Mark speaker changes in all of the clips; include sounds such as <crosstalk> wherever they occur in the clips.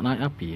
Speaker 1: tak naik api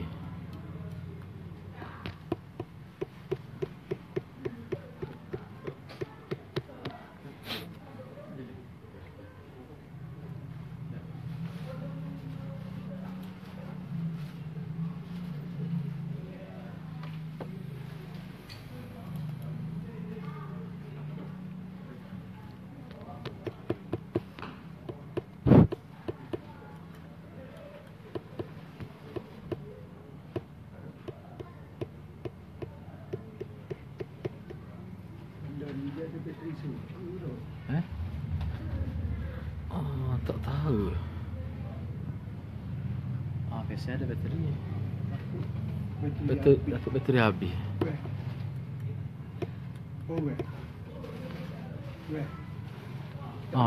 Speaker 1: mettere, lascia mettere abbi. Oh, Yeah.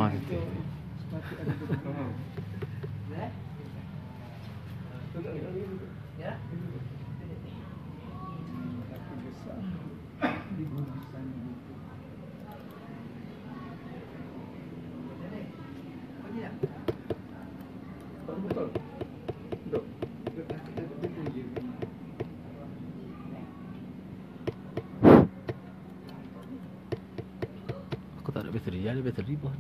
Speaker 1: علبة الربا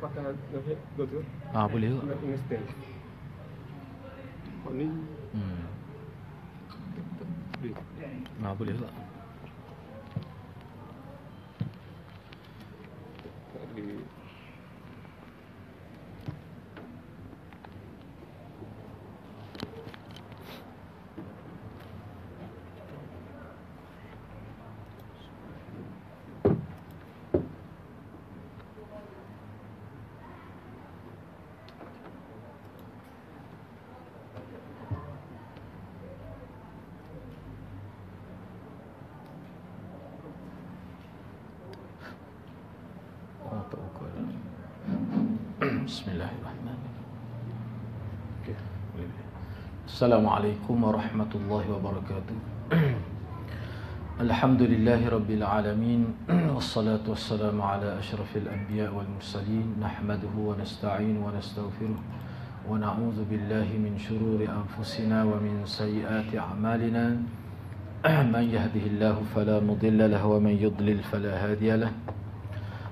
Speaker 1: pakai gitu. Ah boleh. Ingat, السلام عليكم ورحمة الله وبركاته الحمد لله رب العالمين والصلاة والسلام على أشرف الأنبياء والمرسلين نحمده ونستعين ونستغفره ونعوذ بالله من شرور أنفسنا ومن سيئات أعمالنا من يهده الله فلا مضل له ومن يضلل فلا هادي له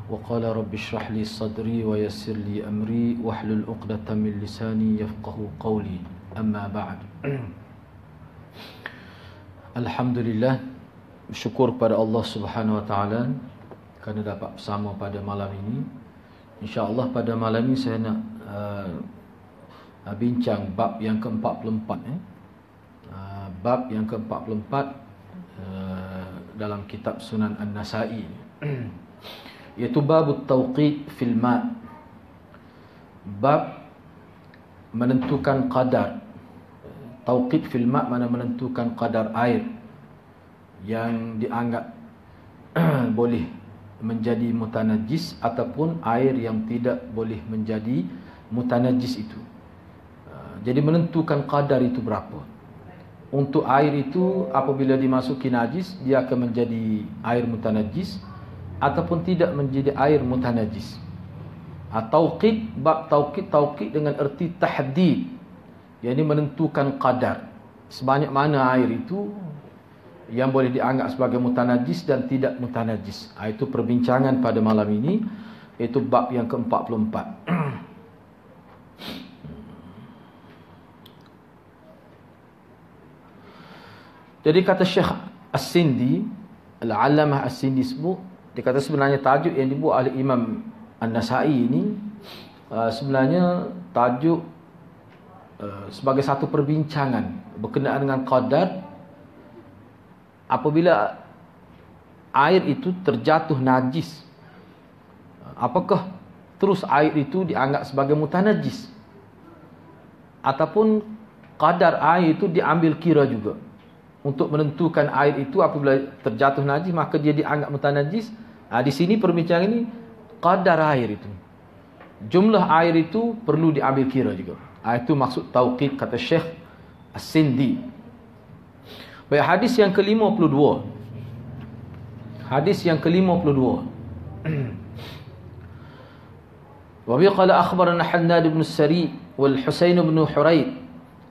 Speaker 1: وقال رب اشرح لي صدري ويسر لي أمري واحلل عقدة من لساني يفقه قولي amma ba'd alhamdulillah syukur kepada Allah Subhanahu wa taala kerana dapat bersama pada malam ini insyaallah pada malam ini saya nak uh, uh bincang bab yang ke-44 eh uh, bab yang ke-44 uh, dalam kitab sunan an-nasai iaitu bab tauqid fil ma bab menentukan qadar Tauqid fil ma' mana menentukan kadar air yang dianggap <clears throat> boleh menjadi mutanajis ataupun air yang tidak boleh menjadi mutanajis itu. Ah, jadi menentukan kadar itu berapa. Untuk air itu apabila dimasuki najis dia akan menjadi air mutanajis ataupun tidak menjadi air mutanajis. Atau ah, bab tauqid tauqid dengan erti tahdid yang ini menentukan kadar sebanyak mana air itu yang boleh dianggap sebagai mutanajis dan tidak mutanajis ah, itu perbincangan pada malam ini itu bab yang ke-44 <clears throat> jadi kata Syekh As-Sindi Al-Alamah As-Sindi sebut dia kata sebenarnya tajuk yang dibuat oleh Imam An-Nasai ini ah, sebenarnya tajuk Eh, sebagai satu perbincangan berkenaan dengan qadar apabila air itu terjatuh najis apakah terus air itu dianggap sebagai mutanajis ataupun kadar air itu diambil kira juga untuk menentukan air itu apabila terjatuh najis maka dia dianggap mutanajis nah, di sini perbincangan ini kadar air itu jumlah air itu perlu diambil kira juga Ah, itu maksud tauqid kata Syekh As-Sindi. Baik hadis yang ke-52. Hadis yang ke-52. <clears throat> Wabi qala akhbarana Hannad ibn Sari wal Husain ibn Hurayb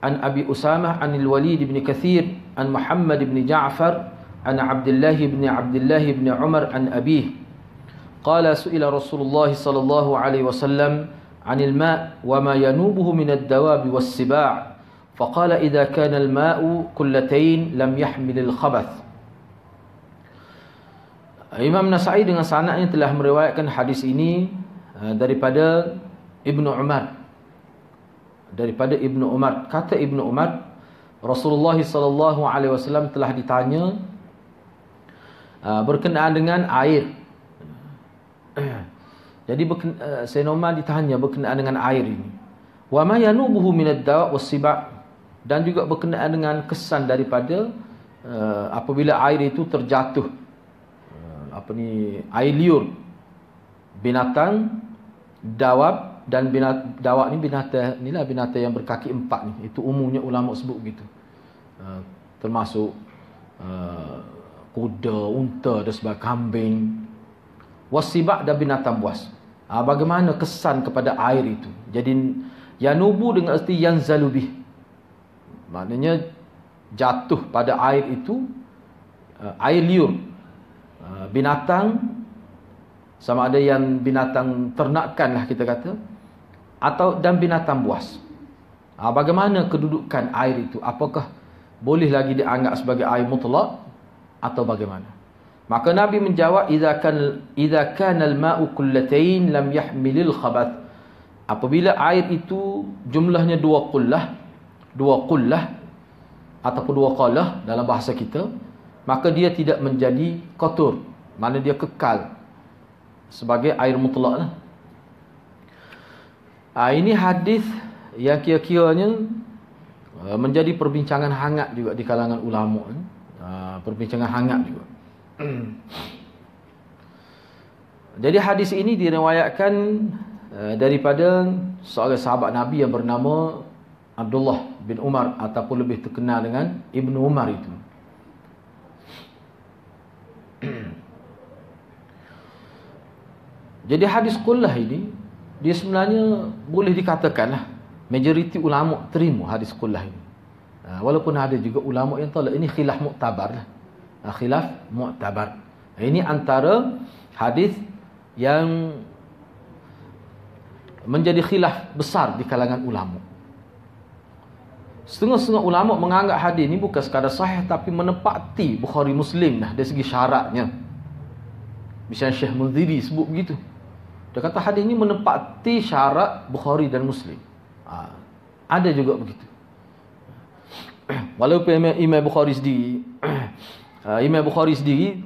Speaker 1: an Abi Usamah an al-Walid ibn Kathir an Muhammad ibn Ja'far an Abdullah ibn Abdullah ibn Umar an abih قال سئل رسول الله صلى الله عليه وسلم عن الماء وما ينوبه من الدواب والسباع فقال إذا كان الماء كلتين لم يحمل الخبث Imam Nasai dengan sanaknya telah meriwayatkan hadis ini eh, daripada Ibnu Umar. Daripada Ibnu Umar. Kata Ibnu Umar, Rasulullah SAW telah ditanya eh, berkenaan dengan air. Jadi uh, Sayyidina Umar ditanya berkenaan dengan air ini. Wa ma yanubuhu min ad-dawa' was-sibab dan juga berkenaan dengan kesan daripada uh, apabila air itu terjatuh uh, apa ni air liur binatang dawab dan binat dawab ni binatang inilah binatang yang berkaki empat ni itu umumnya ulama sebut begitu uh, termasuk uh, kuda unta dan sebagainya kambing Wasibak dan binatang buas. Ha, bagaimana kesan kepada air itu? Jadi yanubu dengan erti yang zalubi, Maknanya jatuh pada air itu ah, air liur. Ah, binatang sama ada yang binatang ternakan lah kita kata atau dan binatang buas. Ha, bagaimana kedudukan air itu? Apakah boleh lagi dianggap sebagai air mutlak atau bagaimana? Maka Nabi menjawab idza kan idza kan al-ma'u kullatayn lam yahmil al-khabath. Apabila air itu jumlahnya dua qullah, dua qullah ataupun dua qalah dalam bahasa kita, maka dia tidak menjadi kotor. Mana dia kekal sebagai air mutlak lah. Ha, ini hadis yang kira-kiranya ah, menjadi perbincangan hangat juga di kalangan ulama. Ha, perbincangan hangat juga. Hmm. Jadi hadis ini diriwayatkan eh, daripada seorang sahabat Nabi yang bernama Abdullah bin Umar ataupun lebih terkenal dengan Ibnu Umar itu. Hmm. Jadi hadis kullah ini dia sebenarnya boleh dikatakanlah majoriti ulama terima hadis kullah ini. Ha, walaupun ada juga ulama yang tolak ini khilaf muktabar lah. Ah, khilaf mu'tabar. Ini antara hadis yang menjadi khilaf besar di kalangan ulama. Setengah-setengah ulama menganggap hadis ini bukan sekadar sahih tapi menepati Bukhari Muslim dah dari segi syaratnya. Misalnya Syekh Muzidi sebut begitu. Dia kata hadis ini menepati syarat Bukhari dan Muslim. Ha. ada juga begitu. <clears throat> Walaupun Imam Bukhari sendiri <clears throat> uh, Imam Bukhari sendiri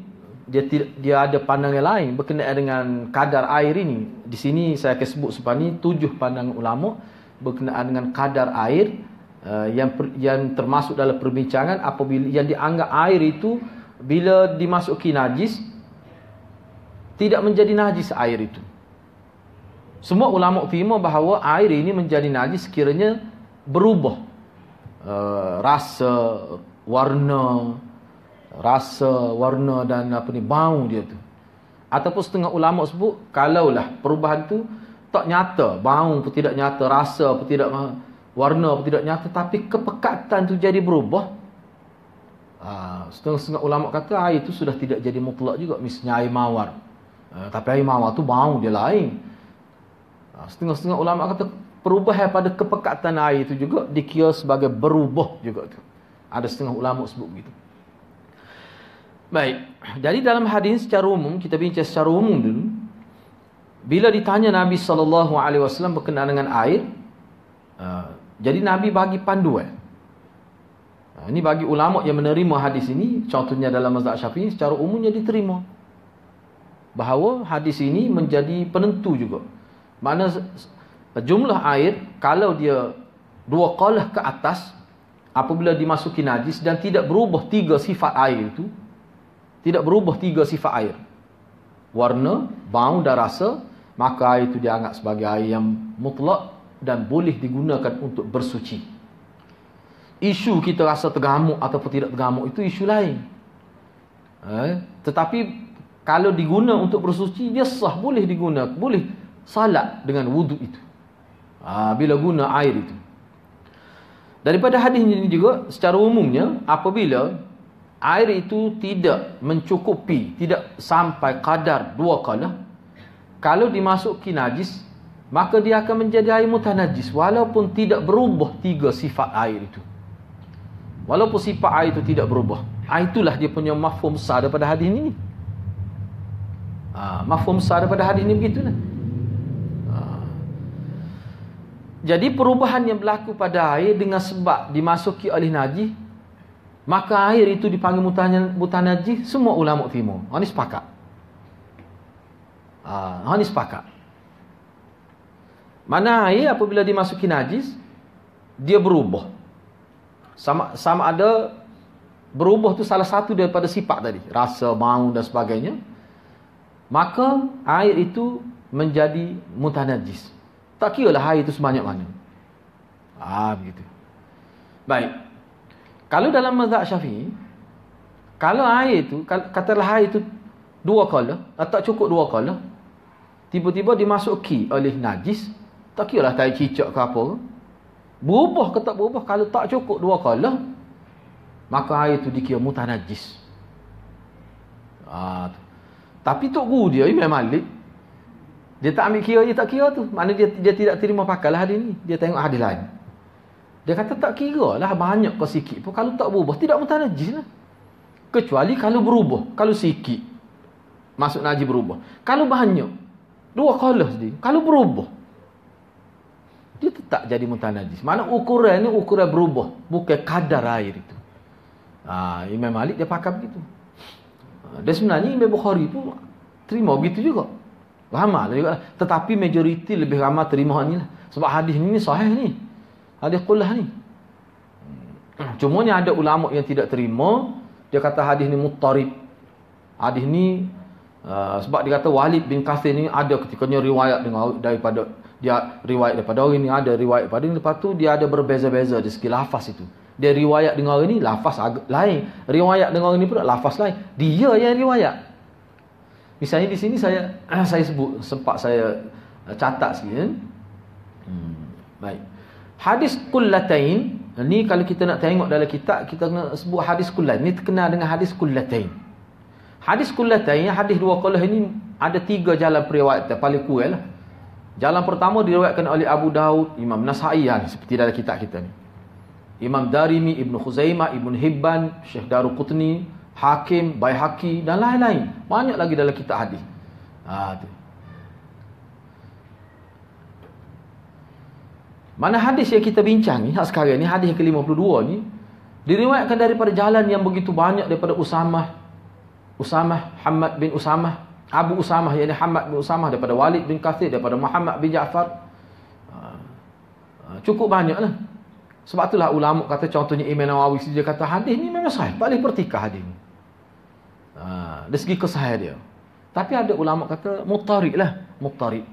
Speaker 1: dia dia ada pandangan lain berkenaan dengan kadar air ini. Di sini saya akan sebut sepani tujuh pandangan ulama berkenaan dengan kadar air uh, yang per, yang termasuk dalam perbincangan apabila yang dianggap air itu bila dimasuki najis tidak menjadi najis air itu. Semua ulama terima bahawa air ini menjadi najis sekiranya berubah uh, rasa, warna, rasa, warna dan apa ni bau dia tu. Ataupun setengah ulama sebut kalaulah perubahan tu tak nyata, bau pun tidak nyata, rasa pun tidak warna pun tidak nyata tapi kepekatan tu jadi berubah. Ha, setengah-setengah ulama kata air itu sudah tidak jadi mutlak juga misalnya air mawar. Ha, tapi air mawar tu bau dia lain. Ha, setengah-setengah ulama kata perubahan pada kepekatan air itu juga dikira sebagai berubah juga tu. Ada setengah ulama sebut begitu. Baik, jadi dalam hadis secara umum kita bincang secara umum dulu. Bila ditanya Nabi saw. alaihi berkenaan dengan air, uh, jadi Nabi bagi panduan. Uh, ini bagi ulama yang menerima hadis ini, contohnya dalam mazhab Syafi'i secara umumnya diterima. Bahawa hadis ini menjadi penentu juga. Mana jumlah air kalau dia dua kalah ke atas apabila dimasuki najis dan tidak berubah tiga sifat air itu, tidak berubah tiga sifat air. Warna, bau dan rasa, maka air itu dianggap sebagai air yang mutlak dan boleh digunakan untuk bersuci. Isu kita rasa tergamuk ataupun tidak tergamuk itu isu lain. Eh? Tetapi kalau diguna untuk bersuci, dia sah boleh diguna, boleh salat dengan wudhu itu. Ha, bila guna air itu. Daripada hadis ini juga, secara umumnya, apabila air itu tidak mencukupi, tidak sampai kadar dua kali. kalau dimasuki najis, maka dia akan menjadi air mutan najis, walaupun tidak berubah tiga sifat air itu. Walaupun sifat air itu tidak berubah. Ah, itulah dia punya mafhum sah daripada hadis ini. Ha, mafhum besar daripada hadis ini begitu. Ha. Jadi perubahan yang berlaku pada air dengan sebab dimasuki oleh najis, Maka air itu dipanggil mutanya mutan semua ulama timur. Hani sepakat. Ah, uh, sepakat. Mana air apabila dimasuki najis dia berubah. Sama sama ada berubah tu salah satu daripada sifat tadi, rasa, mau dan sebagainya. Maka air itu menjadi mutanajis. Tak kira lah air itu sebanyak mana. Ah begitu. Baik. Kalau dalam mazhab syafi'i, kalau air itu, katalah air itu dua kala, eh, tak cukup dua kala, tiba-tiba dimasuki oleh najis, tak kira lah tak cicak ke apa. Berubah ke tak berubah, kalau tak cukup dua kala, maka air itu dikira mutah najis. Ah, tu. Tapi Tok Guru dia, Imam Malik, dia tak ambil kira, dia tak kira tu. Maknanya dia, dia tidak terima pakal lah hari ini. Dia tengok hadis lain. Dia kata tak kira lah banyak ke sikit pun kalau tak berubah tidak muntah najis lah. Kecuali kalau berubah, kalau sikit masuk najis berubah. Kalau banyak dua kolah dia. Kalau berubah dia tetap jadi muntah najis. Mana ukuran ni ukuran berubah bukan kadar air itu. Ha, Imam Malik dia pakai begitu. Ha, dan sebenarnya Imam Bukhari pun terima begitu juga. Ramah lah juga. Tetapi majoriti lebih ramah terima ni lah. Sebab hadis ni sahih ni hadis qullah ni hmm. cuma ni ada ulama yang tidak terima dia kata hadis ni muttarib hadis ni uh, sebab dia kata Walid bin Kasir ni ada ketika ketikanya riwayat dengan daripada dia riwayat daripada orang ni ada riwayat daripada ni lepas tu dia ada berbeza-beza di segi lafaz itu dia riwayat dengan orang ni lafaz lain riwayat dengan orang ni pun lafaz lain dia yang riwayat misalnya di sini saya <coughs> saya sebut sempat saya uh, catat sikit eh? hmm, baik Hadis kullatain Ni kalau kita nak tengok dalam kitab Kita kena sebut hadis kullatain Ni terkenal dengan hadis kullatain Hadis kullatain Hadis dua kolah ini Ada tiga jalan periwayat Paling kuil lah Jalan pertama diriwayatkan oleh Abu Daud Imam Nasaiyan Seperti dalam kitab kita ni Imam Darimi Ibn Khuzaimah Ibn Hibban Syekh Daru Qutni Hakim Bayhaki Dan lain-lain Banyak lagi dalam kitab hadis Haa ah, tu Mana hadis yang kita bincang ni, ha, sekarang ni hadis ke-52 ni diriwayatkan daripada jalan yang begitu banyak daripada Usamah Usamah Hamad bin Usamah Abu Usamah yang Hamad bin Usamah daripada Walid bin Kathir daripada Muhammad bin Jaafar ha, ha, cukup banyak lah sebab itulah ulama kata contohnya Imam Nawawi dia kata hadis ni memang sahih paling pertikah hadis ni dari segi kesahih dia tapi ada ulama kata mutarik lah mutarik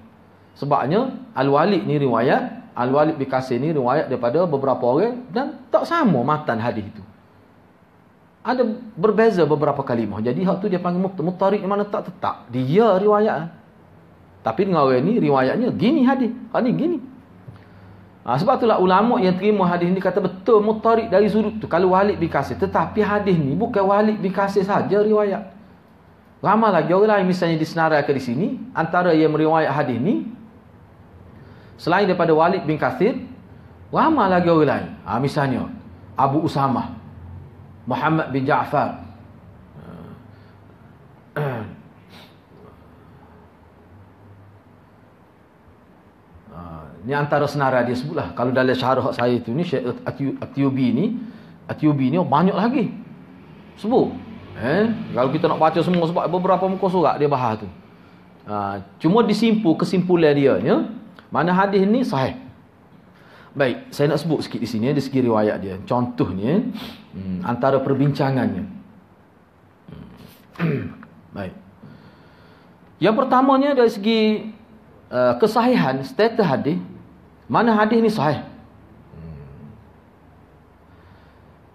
Speaker 1: sebabnya Al-Walid ni riwayat Al-Walid bin Qasir ni riwayat daripada beberapa orang dan tak sama matan hadis itu. Ada berbeza beberapa kalimah. Jadi hak tu dia panggil mutarik yang mana tak tetap. Dia riwayat. Tapi dengan orang ni riwayatnya gini hadis. Hak ni gini. Ha, sebab itulah ulama yang terima hadis ni kata betul mutarik dari sudut tu. Kalau Walid bin Qasir. Tetapi hadis ni bukan Walid bin Qasir sahaja riwayat. Ramai lagi orang lain misalnya disenaraikan di sini. Antara yang meriwayat hadis ni Selain daripada Walid bin Kathir Ramai lagi orang lain ha, Misalnya Abu Usama, Muhammad bin Ja'far ha, antara senara dia sebutlah Kalau dalam syarah saya itu ni Syekh Atiubi ni Atiubi ni banyak lagi Sebut eh? Kalau kita nak baca semua Sebab beberapa muka surat dia bahas tu ha, Cuma disimpul kesimpulan dia Ya mana hadis ni sahih. Baik, saya nak sebut sikit di sini dari segi riwayat dia. Contohnya hmm, antara perbincangannya. Hmm. Baik. Yang pertamanya dari segi uh, kesahihan status hadis, mana hadis ni sahih?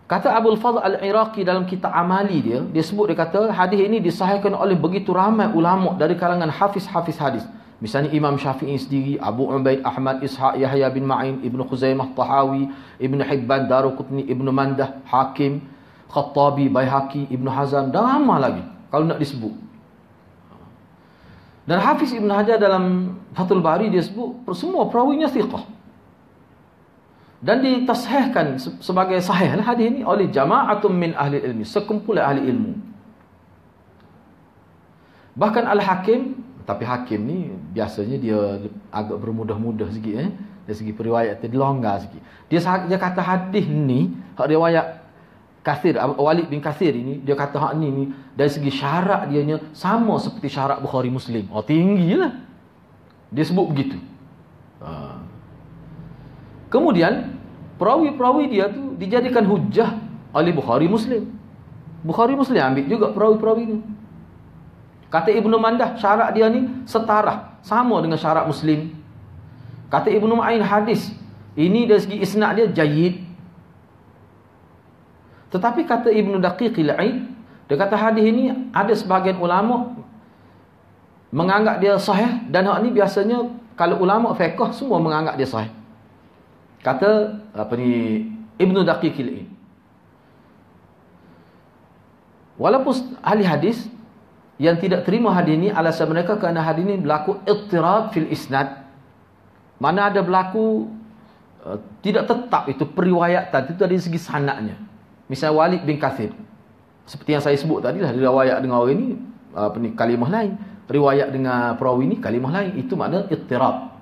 Speaker 1: Kata Abdul Fadl Al-Iraqi dalam kitab Amali dia, dia sebut dia kata hadis ini disahihkan oleh begitu ramai ulama dari kalangan hafiz-hafiz hadis. -hafiz hadis. Misalnya Imam Syafi'i sendiri, Abu Ubaid Ahmad Ishaq Yahya bin Ma'in, Ibn Khuzaimah Tahawi, Ibn Hibban Daruqutni, Ibn Mandah, Hakim, Khattabi, Bayhaqi, Ibn Hazam, dan ramah lagi kalau nak disebut. Dan Hafiz Ibn Hajar dalam Fathul Bari dia sebut semua perawinya thiqah. Dan ditashehkan sebagai sahih lah hadis ini oleh jama'atum min ahli ilmi, sekumpulan ahli ilmu. Bahkan Al-Hakim tapi hakim ni biasanya dia agak bermudah-mudah sikit eh dari segi periwayat dia longgar sikit dia dia kata hadis ni hak riwayat Kathir Walid bin Kathir ini dia kata hak ni ni dari segi syarak dia dianya sama seperti syarak Bukhari Muslim oh tinggilah dia sebut begitu ha. kemudian perawi-perawi dia tu dijadikan hujah oleh Bukhari Muslim Bukhari Muslim ambil juga perawi-perawi ni Kata Ibnu Mandah syarat dia ni setara sama dengan syarat muslim. Kata Ibnu Ma'in hadis ini dari segi isnad dia jayid. Tetapi kata Ibnu Daqiqil Ain dia kata hadis ini ada sebahagian ulama menganggap dia sahih dan hak ni biasanya kalau ulama fiqh semua menganggap dia sahih. Kata apa ni Ibnu Daqiqil Ain. Walaupun ahli hadis yang tidak terima hadis ini alasan mereka kerana hadis ini berlaku ittirab fil isnad mana ada berlaku uh, tidak tetap itu tadi itu dari segi sanaknya misalnya Walid bin Kathir seperti yang saya sebut tadi lah riwayat dengan orang ini apa ni kalimah lain riwayat dengan perawi ini kalimah lain itu makna ittirab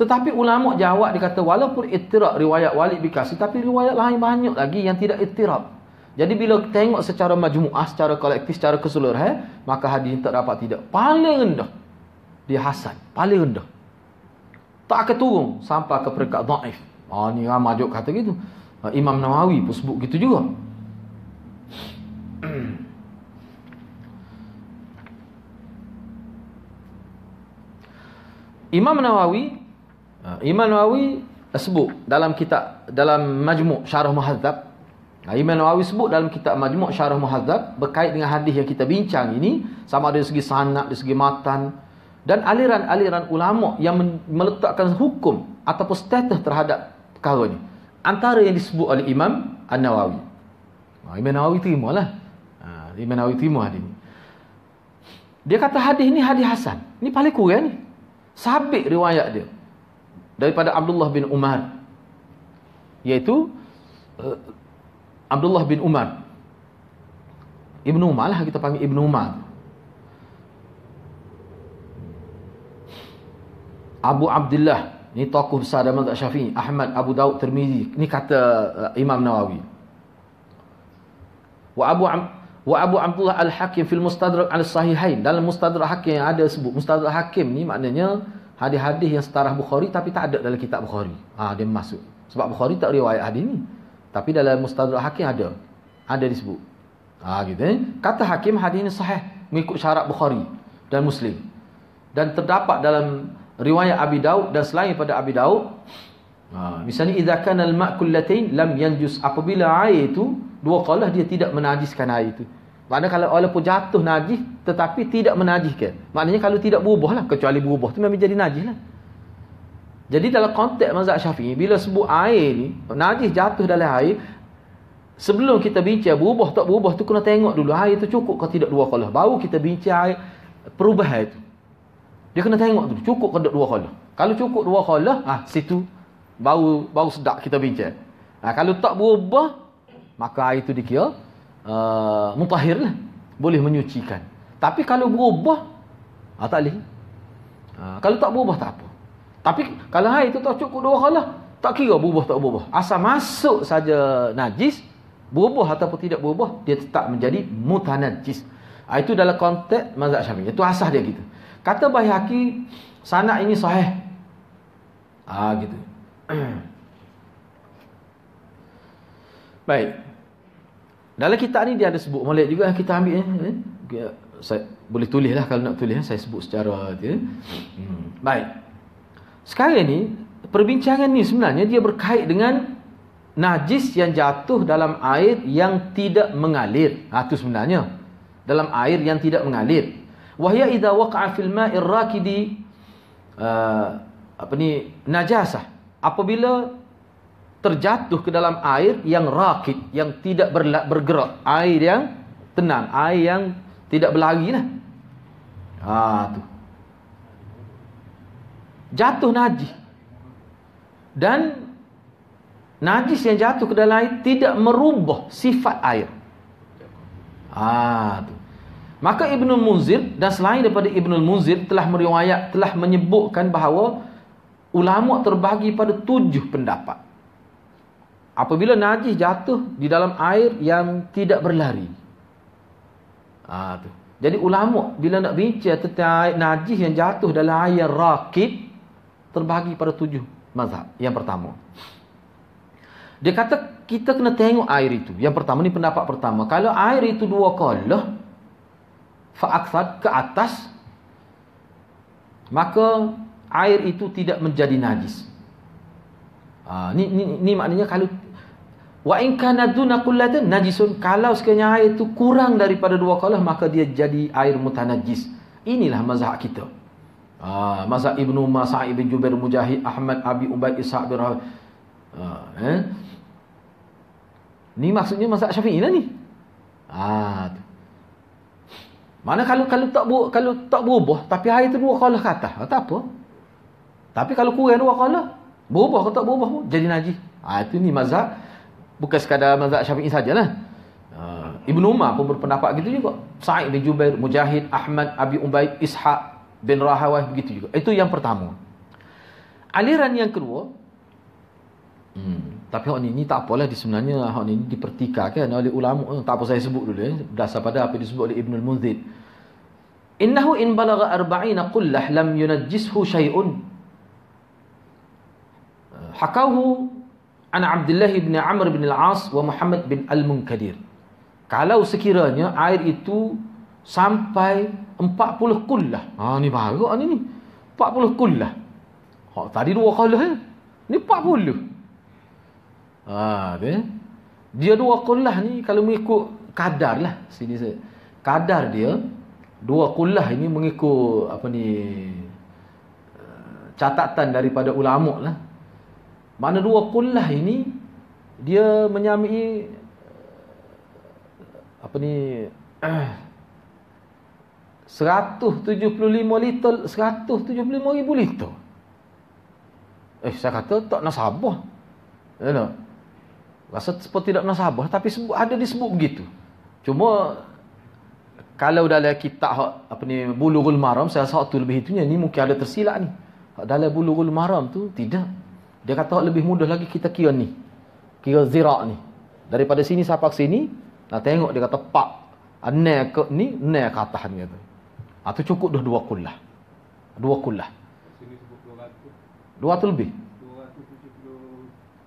Speaker 1: tetapi ulama jawab dikata walaupun ittirab riwayat Walid bin Kathir tapi riwayat lain banyak lagi yang tidak ittirab jadi bila tengok secara majmuah, secara kolektif, secara keseluruhan, eh, maka hadis tak dapat tidak. Paling rendah dia hasan, paling rendah. Tak akan turun sampai ke peringkat dhaif. Oh ni ramai juga kata gitu. Ah, Imam Nawawi pun sebut gitu juga. <clears throat> Imam Nawawi ah, Imam Nawawi sebut dalam kitab dalam majmu' Syarah Muhadzab Imam Nawawi sebut dalam kitab Majmu' Syarah Muhadzab berkait dengan hadis yang kita bincang ini sama ada dari segi sanad, dari segi matan dan aliran-aliran ulama yang meletakkan hukum ataupun status terhadap perkara ini. Antara yang disebut oleh Imam An-Nawawi. Imam Nawawi terimalah. Ha, Imam Nawawi terima hadis ini. Dia kata hadis ini hadis Hasan. Ini paling kurang ni. Sabit riwayat dia. Daripada Abdullah bin Umar. Iaitu eh, Abdullah bin Umar Ibnu Umar lah kita panggil Ibnu Umar Abu Abdullah ni tokoh besar dalam mazhab Syafi'i Ahmad Abu Daud Tirmizi ni kata uh, Imam Nawawi wa Abu wa Abu Abdullah Al-Hakim fil Mustadrak Al-Sahihain dalam Mustadrak Hakim yang ada sebut Mustadrak Hakim ni maknanya hadis-hadis yang setara Bukhari tapi tak ada dalam kitab Bukhari ha, dia masuk sebab Bukhari tak riwayat hadis ni tapi dalam Mustadrak Hakim ada. Ada disebut. Ah ha, gitu. Eh? Kata Hakim hadis ini sahih mengikut syarat Bukhari dan Muslim. Dan terdapat dalam riwayat Abi Daud dan selain pada Abi Daud. Ha, misalnya idza kana al lam yanjus apabila air itu dua kalah dia tidak menajiskan air itu. Maknanya kalau walaupun jatuh najis tetapi tidak menajiskan. Maknanya kalau tidak berubahlah kecuali berubah tu memang jadi najis lah. Jadi dalam konteks mazhab syafi'i, bila sebut air ni, najis jatuh dalam air, sebelum kita bincang berubah tak berubah tu kena tengok dulu air tu cukup ke tidak dua kolah. Baru kita bincang air perubahan tu. Dia kena tengok dulu, cukup ke tidak dua kolah. Kalau cukup dua kolah, ah situ baru baru sedap kita bincang. Nah, kalau tak berubah, maka air tu dikira uh, ah, mutahir lah. Boleh menyucikan. Tapi kalau berubah, ah, tak boleh. Uh, kalau tak berubah, tak apa. Tapi kalau hai itu tak cukup dua kalah. Tak kira berubah tak berubah. Asal masuk saja najis, berubah ataupun tidak berubah, dia tetap menjadi mutan najis ah, Itu dalam konteks mazhab syafi'i. Itu asah dia gitu. Kata haki sana ini sahih. Ah ha, gitu. <clears throat> Baik. Dalam kitab ni dia ada sebut molek juga kita ambil eh. eh saya, boleh tulis lah kalau nak tulis eh, Saya sebut secara dia. Eh. Hmm. Baik. Sekarang ni perbincangan ni sebenarnya dia berkait dengan najis yang jatuh dalam air yang tidak mengalir. Ha tu sebenarnya. Dalam air yang tidak mengalir. Wahya idza waqa'a fil ma'ir rakidi uh, apa ni najasah. Apabila terjatuh ke dalam air yang rakit, yang tidak bergerak, air yang tenang, air yang tidak berlari lah. Ha tu jatuh najis dan najis yang jatuh ke dalam air tidak merubah sifat air ah tu maka Ibnu Munzir dan selain daripada Ibnu Munzir telah meriwayat telah menyebutkan bahawa ulama terbagi pada tujuh pendapat apabila najis jatuh di dalam air yang tidak berlari ah tu jadi ulama bila nak bincang tentang najis yang jatuh dalam air rakit terbahagi pada tujuh mazhab. Yang pertama. Dia kata kita kena tengok air itu. Yang pertama ni pendapat pertama. Kalau air itu dua kolah Fa'aksad ke atas. Maka air itu tidak menjadi najis. Ha, ni, ni, ni maknanya kalau wa in kana duna qullatin najisun kalau sekiranya air itu kurang daripada dua kalah maka dia jadi air mutanajis inilah mazhab kita Ha, ah, Mazhab Ibn Umar, Sa'id bin Jubair, Mujahid, Ahmad, Abi Ubaid, Ishaq bin Rahul. Ah, ha, eh? Ni maksudnya mazhab Syafi'i lah ni. Ha, Mana kalau kalau tak bu, kalau tak berubah tapi hari tu dua kalah kata, tak apa. Tapi kalau kurang dua kalah, berubah atau tak berubah pun jadi najis. Ha, itu ni mazhab bukan sekadar mazhab Syafi'i sajalah. Ha, Ibn Umar pun berpendapat gitu juga. Sa'id bin Jubair, Mujahid, Ahmad, Abi Ubaid, Ishaq bin Rahawah begitu juga. Itu yang pertama. Aliran yang kedua, hmm, tapi hak ini tak apalah di sebenarnya hak ni, ni dipertikakan oleh ulama. Eh, tak apa saya sebut dulu eh, berdasar pada apa disebut oleh Ibnul Munzir. Innahu in balagha arba'ina qullah lam yunajjishu shay'un. Eh, Hakahu an Abdullah bin Amr bin Al-As wa Muhammad bin Al-Munkadir. Kalau sekiranya air itu sampai empat puluh kullah. Ha, ni baru ni ni. Empat puluh kullah. Ha, tadi dua kullah eh? Ni empat puluh. Ha, dia. Dia dua kullah ni kalau mengikut kadar lah. Sini saya. Kadar dia, dua kullah ini mengikut apa ni eh, catatan daripada ulama lah. Mana dua kullah ini dia menyamai eh, apa ni eh, 175 liter 175 ribu liter Eh saya kata tak nasabah you ya, know? Rasa seperti tidak nasabah Tapi sebut, ada disebut begitu Cuma Kalau dalam kitab apa ni, Bulurul Maram Saya rasa tu lebih itunya ni mungkin ada tersilap ni Dalam Bulurul Maram tu Tidak Dia kata lebih mudah lagi kita kira ni Kira zirak ni Daripada sini sampai sini Nak tengok dia kata Pak Nek ni Nek atas ni kata. Atau cukup dah dua kullah. Dua kullah. Dua tu lebih. Dua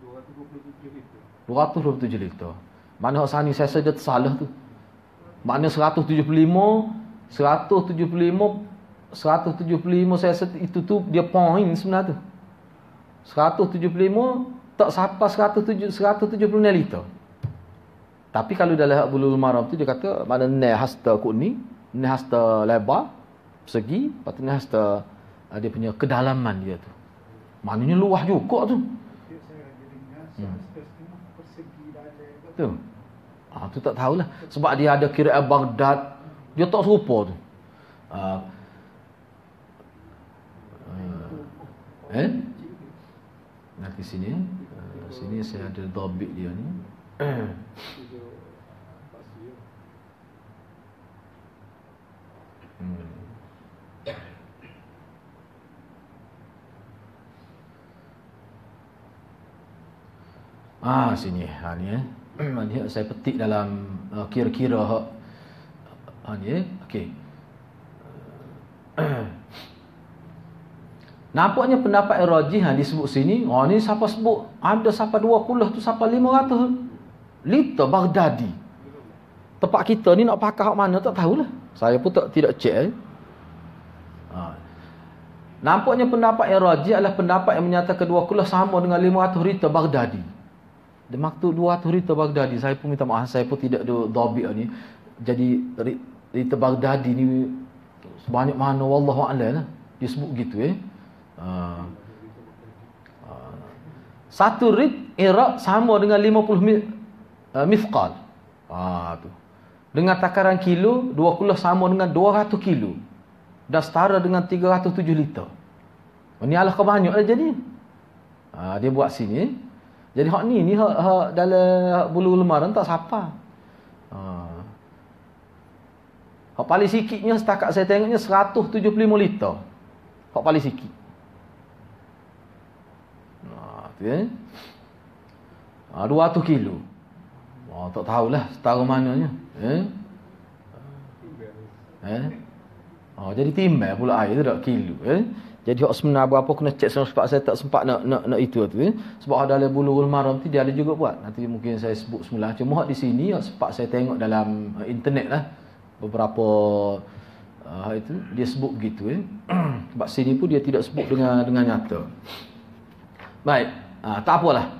Speaker 1: 227 liter. 227 liter. Mana hak saya saja tersalah tu. Mana tujuh puluh lima saya saya itu tu dia poin sebenarnya tu. Seratus tujuh puluh lima tak sampai 170 176 liter. Tapi kalau dalam hak bulu marah tu dia kata mana ne hasta kuni ni hasta lebar segi lepas tu ni hasta uh, dia punya kedalaman dia tu maknanya luah juga tu hmm. tu ha, ah, tu tak tahulah sebab dia ada kira Baghdad dia tak serupa tu uh, Eh? Nah, di sini. sini saya ada dobit dia ni. <coughs> Hmm. Ah sini ha ni eh. Ini hmm, ah, ah, saya petik dalam uh, kira-kira ha uh, ni eh. Okey. <clears throat> Nampaknya pendapat yang rajih ha, disebut sini, oh ni siapa sebut? Ada siapa dua puluh tu siapa lima 500? Liter Baghdadi tempat kita ni nak pakai hak mana tak tahulah. Saya pun tak tidak cek. Eh. Ha. Nampaknya pendapat yang raji adalah pendapat yang menyatakan kedua kelas sama dengan 500 rita Baghdadi. Dia maktub 200 rita Baghdadi. Saya pun minta maaf. Saya pun tidak ada dobiak ni. Jadi rita Baghdadi ni sebanyak mana Wallahu'ala lah. Dia sebut gitu eh. Ha. ha. Satu rit Iraq sama dengan 50 mil, uh, mifqal. Ah dengan takaran kilo, 20 sama dengan 200 kilo. Dan setara dengan 307 liter. Ini Allah kebanyak lah jadi. Ha, dia buat sini. Jadi hak ni, ni hak, hak dalam bulu lemaran tak siapa. Ha. Hak paling sikitnya setakat saya tengoknya 175 liter. Hak paling sikit. Ha, tu ya. Ha, 200 kilo. Oh, tak tahulah setara mananya. Eh? Eh? Oh, jadi timbal pula air tu tak kilu. Eh? Jadi hak sebenar apa kena cek sebab sebab saya tak sempat nak nak, nak itu tu. Eh? Sebab ada dalam bulurul maram tu dia ada juga buat. Nanti mungkin saya sebut semula. Cuma hak di sini hak sempat saya tengok dalam uh, internet lah. Beberapa uh, itu dia sebut gitu. eh. <clears throat> sebab sini pun dia tidak sebut dengan dengan nyata. Baik. Uh, tak apalah.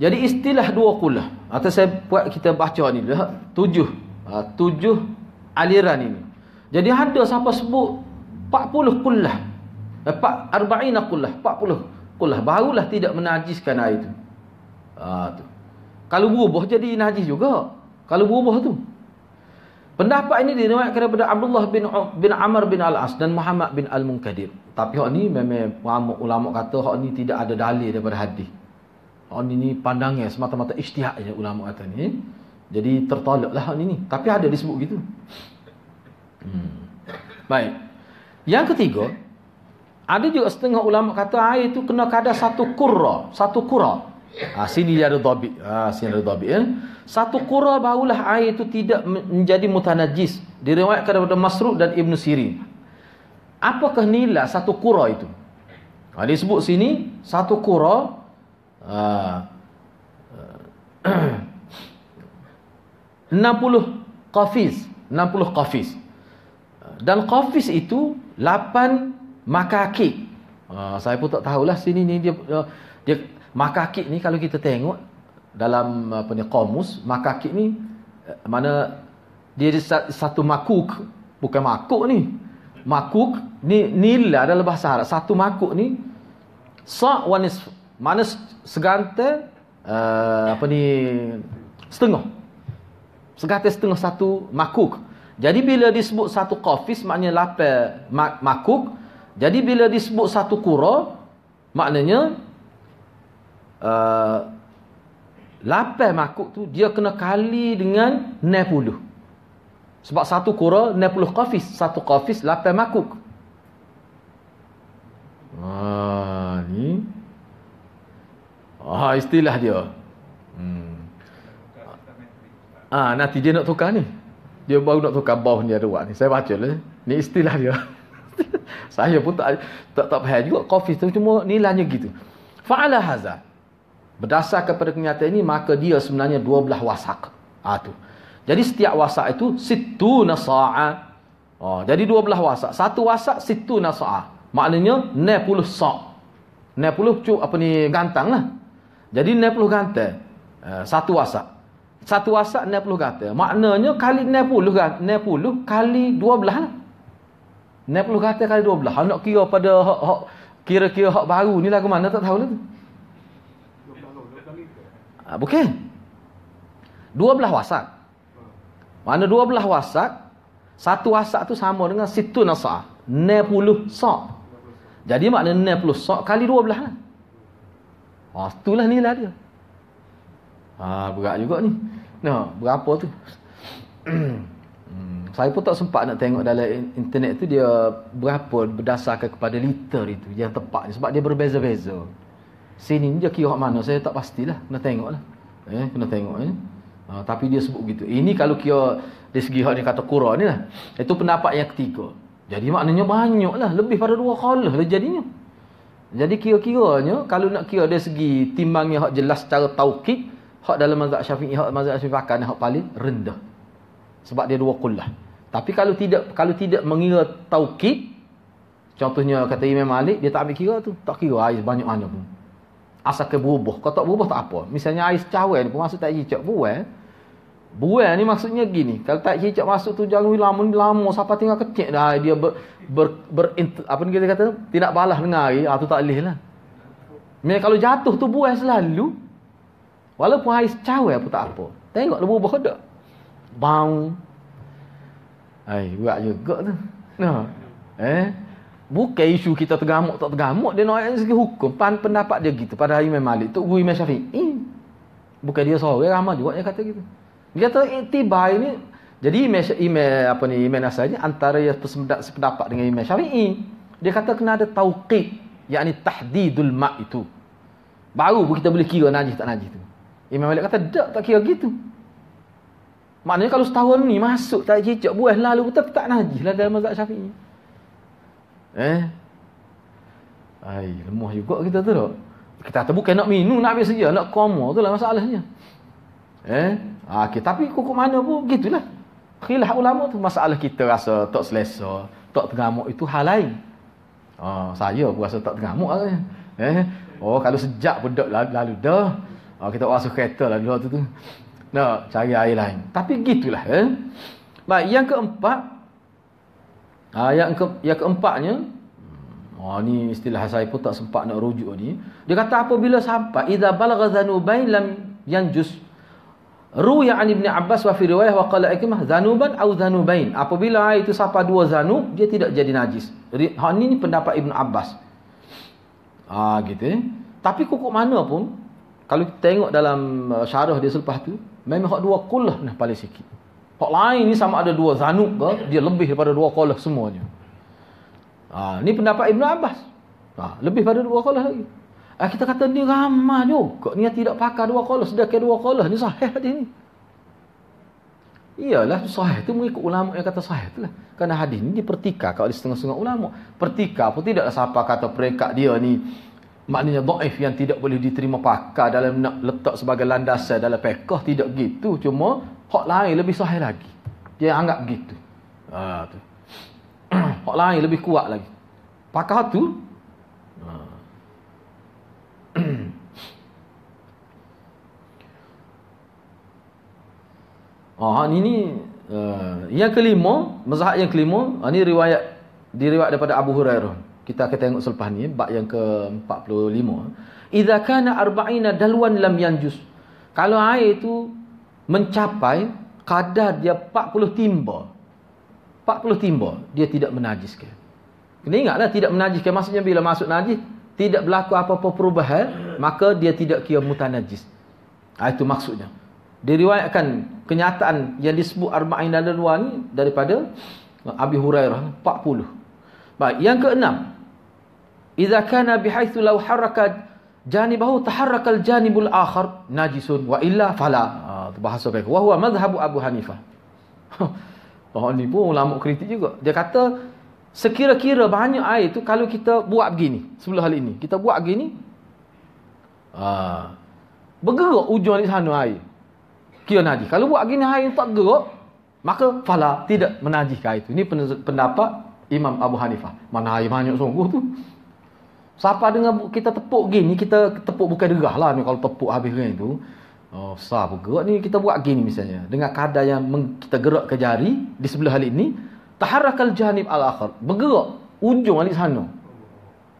Speaker 1: Jadi istilah dua kulah. Atau saya buat kita baca ni lah. Tujuh. Ha, tujuh aliran ini. Jadi ada siapa sebut 40 kullah. Empat, arba'ina kullah. 40 kullah. Barulah tidak menajiskan air itu. Ha, tu. Kalau berubah jadi najis juga. Kalau berubah tu. Pendapat ini diriwayatkan daripada Abdullah bin, bin Amr bin Al-As dan Muhammad bin Al-Munkadir. Tapi hak ni memang ulama kata hak ni tidak ada dalil daripada hadis. Oh, ini pandangnya semata-mata ijtihad je ulama kata ni. Jadi tertolaklah ini Tapi ada disebut gitu. Hmm. Baik. Yang ketiga, ada juga setengah ulama kata air itu kena kadar satu kurra, satu kurra. Ha, sini dia ada dhabi. Ha, ah, sini ada dhabi ya. Satu kurra barulah air itu tidak menjadi mutanajis. Diriwayatkan daripada Masruq dan Ibn Sirin. Apakah nilai satu kurra itu? Ha, ah, dia sebut sini, satu kurra uh, 60 qafiz 60 qafiz dan qafiz itu 8 makakik uh, ah, saya pun tak tahulah sini ni dia uh, dia makakik ni kalau kita tengok dalam apa ni kamus makakik ni eh, mana dia satu makuk bukan makuk ni makuk ni nila dalam bahasa Arab satu makuk ni sa wa nisf mana seganta uh, eh, apa ni setengah seganta setengah satu makuk jadi bila disebut satu kofis maknanya lapar mak, makuk jadi bila disebut satu kura maknanya uh, eh, lapar makuk tu dia kena kali dengan 90 sebab satu kura 90 qafis satu qafis lapar makuk ah istilah dia. Hmm. Ah, ha, nanti dia nak tukar ni. Dia baru nak tukar bau ni ada ni. Saya baca lah. Ni istilah dia. <laughs> saya pun tak tak, tak faham juga kafis tu cuma nilainya gitu. Fa'ala haza. Berdasar kepada kenyataan ini maka dia sebenarnya dua belah wasaq. Ah ha, tu. Jadi setiap wasaq itu situ sa'a. Oh, jadi dua belah wasaq. Satu wasaq situ sa'a. Maknanya 90 sa'. 90 cu apa ni gantang lah. Jadi 90 kata. Eh, satu wasak. Satu wasak 90 kata. Maknanya kali 90 kata. 90 kali 12 lah. 90 kata kali 12. Kalau nak kira pada hak, hak, kira-kira hak baru ni lagu mana tak tahu lagi. tu. Ah, bukan. 12 wasak. Mana 12 wasak. Satu wasak tu sama dengan situ nasa. 90 sok. Jadi makna 90 sok kali 12 lah. Ha, itulah nilai dia. Ha, berat juga ni. Nah, berapa tu? <clears throat> hmm, saya pun tak sempat nak tengok dalam internet tu dia berapa berdasarkan kepada liter itu yang tepat Sebab dia berbeza-beza. Sini ni dia kira mana saya tak pastilah. Kena tengok lah. Eh, kena tengok Eh. Ha, tapi dia sebut begitu. Ini kalau kira dari segi hak dia kata kurang ni lah. Itu pendapat yang ketiga. Jadi maknanya banyak lah. Lebih pada dua kali lah jadinya. Jadi kira-kiranya kalau nak kira dari segi timbangnya hak jelas secara tauqid, hak dalam mazhab Syafi'i, hak mazhab Syafi'i hak paling rendah. Sebab dia dua qullah. Tapi kalau tidak kalau tidak mengira tauqid, contohnya kata Imam Malik dia tak ambil kira tu, tak kira air banyak mana pun. Asal ke bubuh kau bubuh tak apa. Misalnya air secawan pun masuk tak jicak buah, eh? Buel ni maksudnya gini, kalau tak hijab masuk tu jangan lama ni lama siapa tinggal kecil dah dia ber, ber, ber, apa apa kita kata tidak balas dengar ah tu tak leh lah. Mereka kalau jatuh tu buel selalu walaupun air secawe apa tak apa. Tengok lebur bodoh, Bau. Ai buat juga tu. Nah. Eh. Bukan isu kita tergamuk tak tergamuk dia nak segi hukum. Pan pendapat dia gitu pada Imam Malik tu Imam Syafi'i. Bukan dia seorang ramai juga yang kata gitu. Dia kata iktibar eh, ini jadi imej imej apa ni imej asalnya antara yang sependapat, sependapat dengan imej syafi'i. Dia kata kena ada tauqiq yakni tahdidul ma itu. Baru kita boleh kira najis tak najis tu. Imam Malik kata tak tak kira gitu. Maknanya kalau setahun ni masuk tak cicak buah lalu tetap tak najis lah dalam mazhab syafi'i. Eh? Ai, lemah juga kita tu tak? Kita tak bukan nak minum, nak habis saja, nak koma tu lah masalahnya. Eh? Ha, ah, okay. Tapi kuku mana pun begitulah. Khilaf ulama tu masalah kita rasa tak selesa, tak tengamuk itu hal lain. Ha, saya pun rasa tak tengamuk lah. Eh? Oh, kalau sejak pun dah lalu dah. Ha, kita rasa kereta lah dulu tu tu. Nak cari air lain. Tapi gitulah. Eh? Baik, yang keempat. Ha, yang, ke, yang keempatnya. Oh, ni istilah saya pun tak sempat nak rujuk ni. Dia kata apabila sampai. Iza balagha zanubain lam yanjus Ruya an bin Abbas wa fi riwayah wa qala ikmah zanuban au zanubain. Apabila air itu sapa dua zanub, dia tidak jadi najis. Jadi, ini pendapat Ibn Abbas. Ah, gitu. Eh? Tapi kukuk mana pun, kalau kita tengok dalam uh, syarah dia selepas tu, memang hak dua kulah nah paling sikit. Hak lain ni sama ada dua zanub ke, dia lebih daripada dua kulah semuanya. Ah, ha, ini pendapat Ibn Abbas. Ah, lebih daripada dua kulah lagi. Ah kita kata ni ramai juga. Ni tidak pakai dua sudah ke dua kolos. Ni sahih hadis ni. Iyalah sahih tu mengikut ulama yang kata sahih tu lah. Kerana hadis ini dipertika kalau di setengah-setengah ulama. Pertika pun tidaklah siapa kata peringkat dia ni maknanya daif yang tidak boleh diterima pakar dalam nak letak sebagai landasan dalam pekoh tidak gitu cuma hak lain lebih sahih lagi dia anggap gitu ha tu <clears throat> hak lain lebih kuat lagi pakar tu ha <clears throat> Ah ha, ini uh, eh, yang kelima, mazhab yang kelima, ha, ah, ini riwayat diriwayat daripada Abu Hurairah. Kita akan tengok selepas ni bab yang ke-45. Idza kana arba'ina dalwan lam yanjus. Kalau air itu mencapai kadar dia 40 timba. 40 timba dia tidak menajiskan. Kena ingatlah tidak menajiskan maksudnya bila masuk najis tidak berlaku apa-apa perubahan maka dia tidak kira mutanajis ah, itu maksudnya diriwayatkan kenyataan yang disebut arba'in dan dua ni daripada Abi Hurairah 40 baik yang keenam idza kana bihaitsu law haraka janibahu taharrakal janibul akhar najisun wa illa fala itu ah, bahasa baik wa huwa madhhab Abu Hanifah <laughs> oh ni pun ulama kritik juga dia kata Sekira-kira banyak air tu kalau kita buat begini. Sebelah hal ini. Kita buat begini. Ah. Bergerak ujung di sana air. Kira najis. Kalau buat begini air tak gerak. Maka fala tidak menajihkan air itu. Ini pendapat Imam Abu Hanifah. Mana air banyak sungguh tu. Siapa dengan kita tepuk begini, Kita tepuk bukan derah lah. Ni, kalau tepuk habis ni tu. Oh, sah bergerak ni. Kita buat begini misalnya. Dengan kadar yang kita gerak ke jari. Di sebelah hal ini taharakal janib al-akhir bergerak ujung alik sana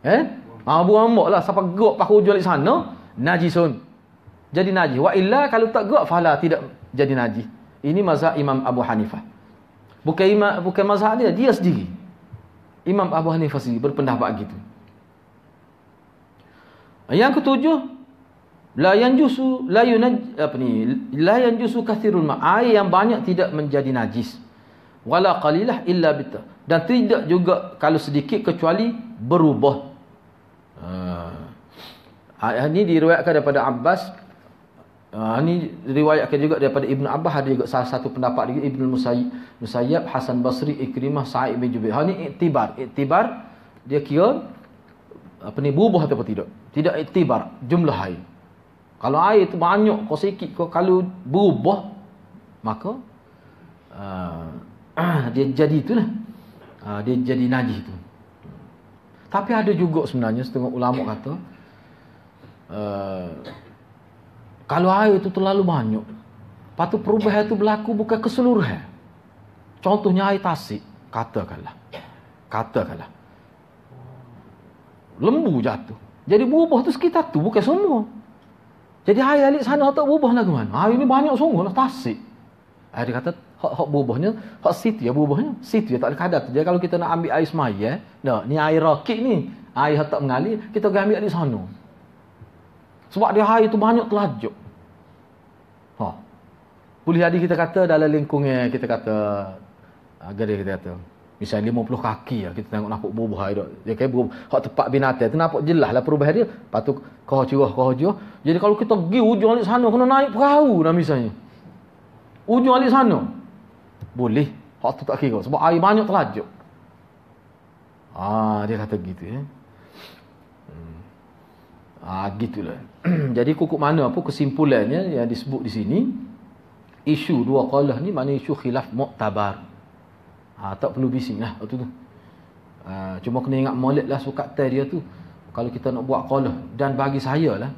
Speaker 1: eh Abu ha, Ambo lah siapa gerak pakai ujung alik sana najisun jadi najis wa illa kalau tak gerak fala tidak jadi najis ini mazhab imam abu hanifah bukan imam bukan mazhab dia dia sendiri imam abu hanifah sendiri berpendapat gitu yang ketujuh la jusu la yunaj apa ni la jusu kathirul ma air yang banyak tidak menjadi najis wala qalilah illa bita dan tidak juga kalau sedikit kecuali berubah ha. ha ini diriwayatkan daripada Abbas ha ini diriwayatkan juga daripada Ibnu Abbas ada juga salah satu pendapat juga Ibnu Musayyib Musayyib Hasan Basri Ikrimah Sa'id bin Jubair ha ini iktibar iktibar dia kira apa ni berubah atau tidak tidak iktibar jumlah air kalau air itu banyak kau sikit kau kalau berubah maka ha, ah dia jadi itulah. Ah dia jadi najis tu. Tapi ada juga sebenarnya setengah ulama kata uh, kalau air itu terlalu banyak, patu perubahan itu berlaku bukan keseluruhan. Contohnya air tasik, katakanlah. Katakanlah. Lembu jatuh. Jadi berubah tu sekitar tu bukan semua. Jadi air alik sana tak berubah lah ke mana. Air ini banyak sungguh lah tasik. Air dikata hak hak bubuhnya hak situ ya bubuhnya situ ya tak ada kadar Jadi kalau kita nak ambil air semai ya eh, nah ni air rakit ni air hak tak mengalir kita pergi ambil di sana sebab dia air tu banyak telajuk ha boleh jadi kita kata dalam lingkungan kita kata agar ah, kita kata misalnya lima puluh kaki ya kita tengok nampak bubuh air dok dia kayak bubuh hak tempat binatang tu nampak lah perubahan dia patu kau curah kau curah jadi kalau kita pergi ujung di sana kena naik perahu lah misalnya Ujung alis sana. Boleh. Hak tu tak kira. Sebab air banyak terlajuk. Ah, dia kata begitu. Eh? Hmm. Ah, gitulah. <clears throat> Jadi kukuk mana apa kesimpulannya yang disebut di sini. Isu dua qalah ni mana isu khilaf muktabar. Ah, tak perlu bising lah. Waktu tu. Ah, cuma kena ingat molek lah sukat dia tu. Kalau kita nak buat qalah. Dan bagi saya lah.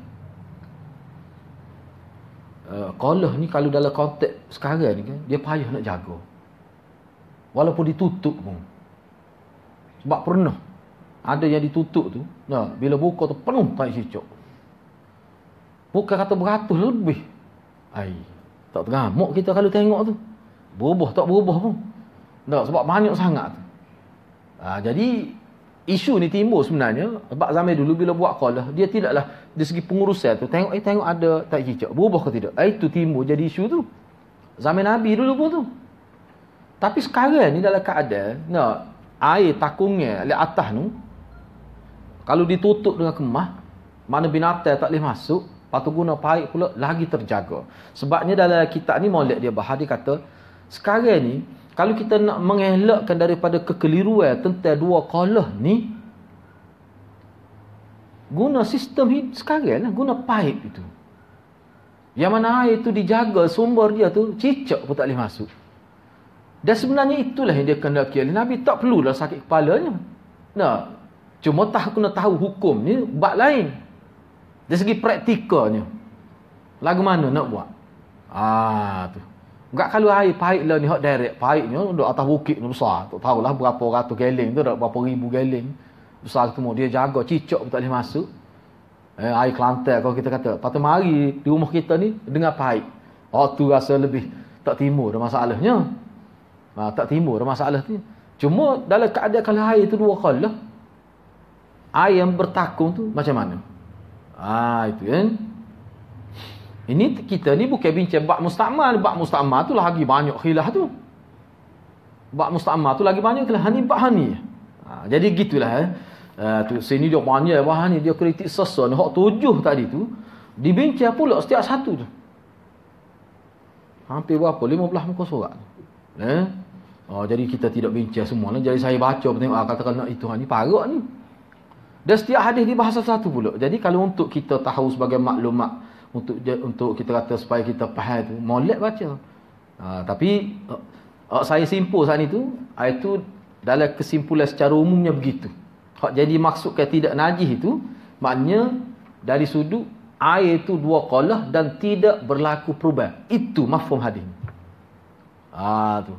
Speaker 1: Kalah eh, ni kalau dalam konteks sekarang ni kan Dia payah nak jaga Walaupun ditutup pun Sebab pernah Ada yang ditutup tu nah, Bila buka tu penuh tak cicok Buka kata beratus lebih Ay, Tak teramuk kita kalau tengok tu Berubah tak berubah pun nah, Sebab banyak sangat ha, Jadi Isu ni timbul sebenarnya Sebab zaman dulu bila buat kolah Dia tidaklah dari segi pengurusan tu tengok eh tengok ada tak cicak berubah ke tidak eh itu timbul jadi isu tu zaman nabi dulu pun tu tapi sekarang ni dalam keadaan nak air takungnya di atas tu kalau ditutup dengan kemah mana binatang tak boleh masuk patu guna paik pula lagi terjaga sebabnya dalam kitab ni molek dia bahari kata sekarang ni kalau kita nak mengelakkan daripada kekeliruan tentang dua kalah ni guna sistem sekarang lah, guna pipe itu. Yang mana air itu dijaga sumber dia tu cicak pun tak boleh masuk. Dan sebenarnya itulah yang dia kena oleh Nabi. Tak perlulah sakit kepalanya. Nah, cuma tak kena tahu hukum ni bak lain. Dari segi praktikanya. Lagu mana nak buat? Ah tu. Enggak kalau air pahit lah ni hak direct. Pahitnya duduk atas bukit ni besar. Tak tahulah berapa ratus geling tu. Berapa ribu geling besar ketemu dia jaga cicok tak boleh masuk eh, air kelantai kalau kita kata patut mari di rumah kita ni dengar pahit oh tu rasa lebih tak timur masalahnya ha, tak timur masalah tu cuma dalam keadaan kalau air tu dua kali lah air yang bertakung tu macam mana ha, itu kan ini kita ni bukan bincang bak mustakmal bak mustakmal tu lagi banyak khilah tu bak mustakmal tu lagi banyak khilah ni bak ha, ah, jadi gitulah eh. Eh, tu sini dia panjang bahan ni dia kritik sesuai ni hak tujuh tadi tu dibincang pula setiap satu tu hampir berapa 15 muka surat tu ya? eh? oh, jadi kita tidak bincang semua lah. jadi saya baca pun tengok ah, katakan nak itu ni parah ni dan setiap hadis di bahasa satu pula jadi kalau untuk kita tahu sebagai maklumat untuk untuk kita kata supaya kita faham tu molek baca ah, tapi oh, oh, saya simpul saat itu itu dalam kesimpulan secara umumnya begitu Hak jadi maksud ke tidak najis itu maknanya dari sudut air itu dua qalah dan tidak berlaku perubahan. Itu mafhum hadis. Ha, <clears throat> ah tu.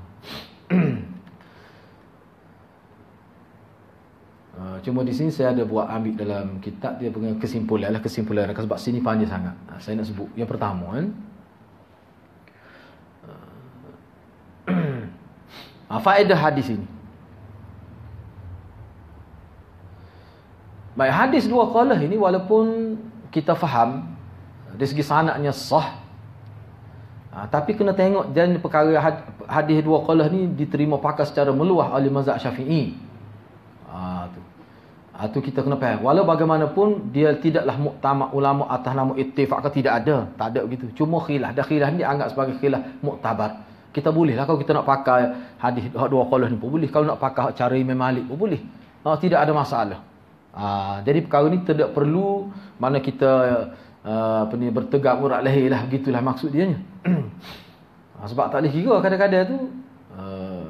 Speaker 1: cuma di sini saya ada buat ambil dalam kitab dia punya kesimpulan lah kesimpulan sebab sini panjang sangat ah, saya nak sebut yang pertama kan ah, <clears throat> ah, faedah hadis ini Baik, hadis dua qalah ini walaupun kita faham dari segi sanaknya sah ha, tapi kena tengok dan perkara had, hadis dua qalah ni diterima pakai secara meluah oleh mazhab syafi'i ha, tu. Ha, tu kita kena faham walau bagaimanapun dia tidaklah muktamad ulama atas nama ittifak ke tidak ada tak ada begitu cuma khilaf dan khilaf ni anggap sebagai khilaf muktabar kita boleh lah kalau kita nak pakai hadis dua qalah ni pun boleh kalau nak pakai cara Imam Malik pun boleh ha, tidak ada masalah Ah, jadi perkara ni tidak perlu mana kita uh, apa ni bertegak urat leher lah gitulah maksud dia ha, <clears throat> ah, sebab tak boleh kira kadang-kadang tu uh,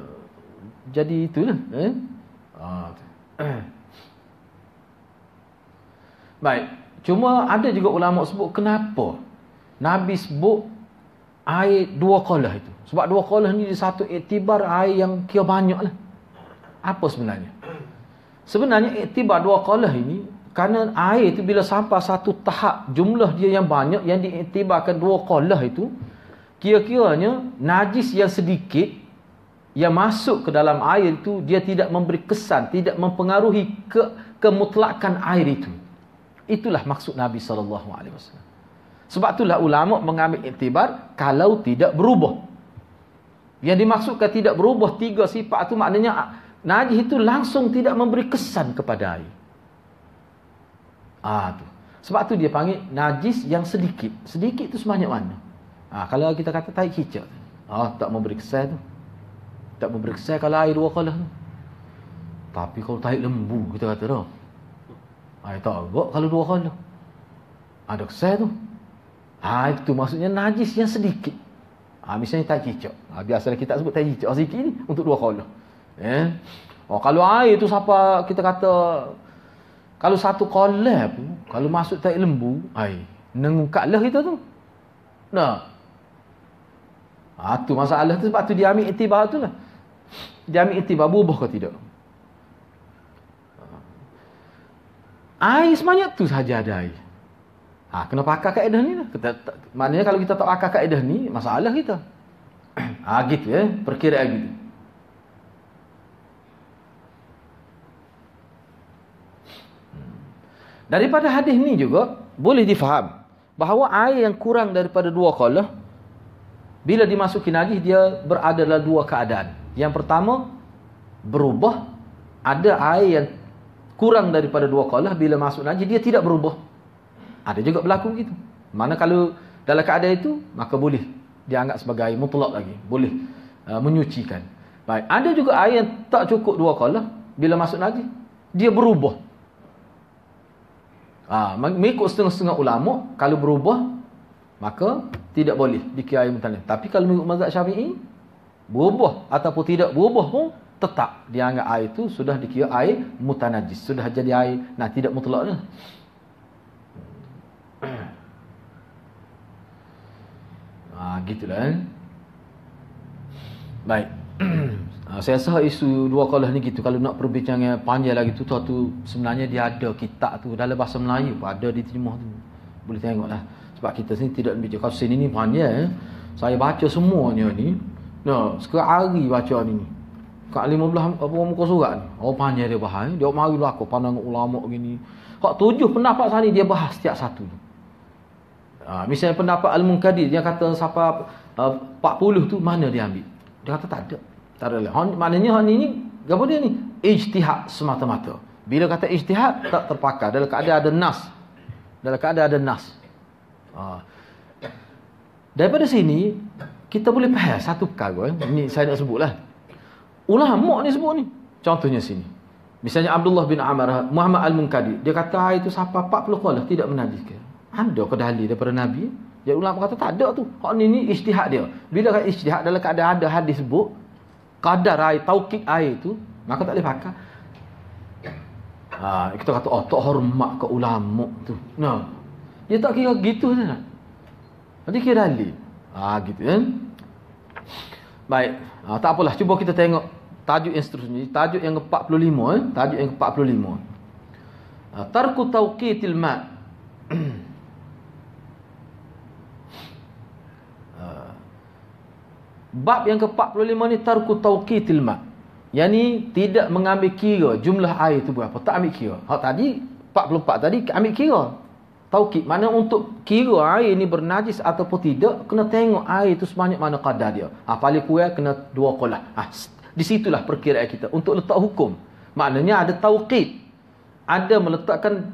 Speaker 1: jadi itulah eh? ha, tu. <clears throat> baik cuma ada juga ulama sebut kenapa Nabi sebut air dua kolah itu sebab dua kolah ni satu iktibar air yang kira banyak lah apa sebenarnya Sebenarnya iktibar dua qalah ini kerana air itu bila sampai satu tahap jumlah dia yang banyak yang diiktibarkan dua qalah itu kira-kiranya najis yang sedikit yang masuk ke dalam air itu dia tidak memberi kesan tidak mempengaruhi ke kemutlakan air itu itulah maksud Nabi saw. sebab itulah ulama mengambil iktibar kalau tidak berubah yang dimaksudkan tidak berubah tiga sifat itu maknanya Najih itu langsung tidak memberi kesan kepada air. Ah tu. Sebab tu dia panggil najis yang sedikit. Sedikit tu sebanyak mana? Ah kalau kita kata tahi cicak, Ah tak memberi kesan tu. Tak memberi kesan kalau air dua kalah tu. Tapi kalau tahi lembu kita kata dah. Ai tak agak kalau dua kalah. Ada kesan tu. Ah itu maksudnya najis yang sedikit. Ah misalnya tahi cicak, Ah biasanya kita sebut tahi cicak. sikit ni untuk dua kalah. Eh? Oh, kalau air tu siapa kita kata kalau satu kolam kalau masuk tak lembu, air nengkaklah kita tu. Nah. Ha, tu masalah tu sebab tu dia ambil itibar tu lah. Dia ambil itibar berubah ke tidak. Ah. Air semanya tu saja ada air. Ha, kena pakai kaedah ni lah. Kita, maknanya kalau kita tak pakai kaedah ni, masalah kita. Ha, <clears throat> gitu ya. Eh? Perkiraan gitu. Daripada hadis ni juga boleh difaham bahawa air yang kurang daripada dua kala bila dimasuki lagi dia berada dalam dua keadaan. Yang pertama berubah ada air yang kurang daripada dua kala bila masuk lagi dia tidak berubah. Ada juga berlaku gitu Mana kalau dalam keadaan itu maka boleh dianggap sebagai mutlak lagi. Boleh uh, menyucikan. Baik, ada juga air yang tak cukup dua kala bila masuk lagi dia berubah Ha, mengikut setengah-setengah ulama kalau berubah maka tidak boleh dikiai mutalim. Tapi kalau mengikut mazhab Syafi'i berubah ataupun tidak berubah pun tetap dianggap air itu sudah dikira air mutanajis, sudah jadi air nah tidak mutlak dah. <coughs> Ha, gitulah. Eh? Baik. <coughs> Ha, saya rasa isu dua kalah ni gitu kalau nak perbincangan panjang lagi tu tu, tu sebenarnya dia ada kitab tu dalam bahasa Melayu pun ada di terjemah tu boleh tengoklah sebab kita sini tidak bincang kalau sini ni panjang eh. saya baca semuanya ni no sekarang hari baca ni lima 15 apa muka surat ni oh panjang dia bahas eh. dia mari berlaku lah pandang ulama gini kok tujuh pendapat sana dia bahas setiap satu ni Ha, misalnya pendapat Al-Munkadir dia kata siapa eh, uh, 40 tu mana dia ambil? Dia kata tak ada. Tak ada lah. Maknanya hon ini apa dia ni? Ijtihad semata-mata. Bila kata ijtihad tak terpakai dalam keadaan ada nas. Dalam keadaan ada nas. Ha. Daripada sini kita boleh faham satu perkara eh. ni saya nak sebutlah. Ulama ni sebut ni. Contohnya sini. Misalnya Abdullah bin Amr Muhammad Al-Munkadi dia kata hari tu siapa 40 qalah tidak menajiskan. Ada ke dalil daripada Nabi? Ya ulama kata tak ada tu. Hak ni ni ijtihad dia. Bila kata ijtihad dalam keadaan ada hadis sebut, kadar air taukik air itu, maka tak boleh pakai ha, kita kata oh tak hormat ke ulama tu No, dia tak kira gitu saja nah. nanti kira dalil ha, gitu kan baik ha, tak apalah cuba kita tengok tajuk yang seterusnya tajuk yang ke-45 eh tajuk yang ke-45 tarku tauqitil ma' <clears throat> Bab yang ke-45 ni tarku tauqitil ma. yani tidak mengambil kira jumlah air tu berapa. Tak ambil kira. Hak tadi 44 tadi ambil kira. Tauqit mana untuk kira air ni bernajis ataupun tidak kena tengok air tu sebanyak mana kadar dia. Ha paling kurang kena dua qolah. Ha di situlah perkiraan kita untuk letak hukum. Maknanya ada tauqit. Ada meletakkan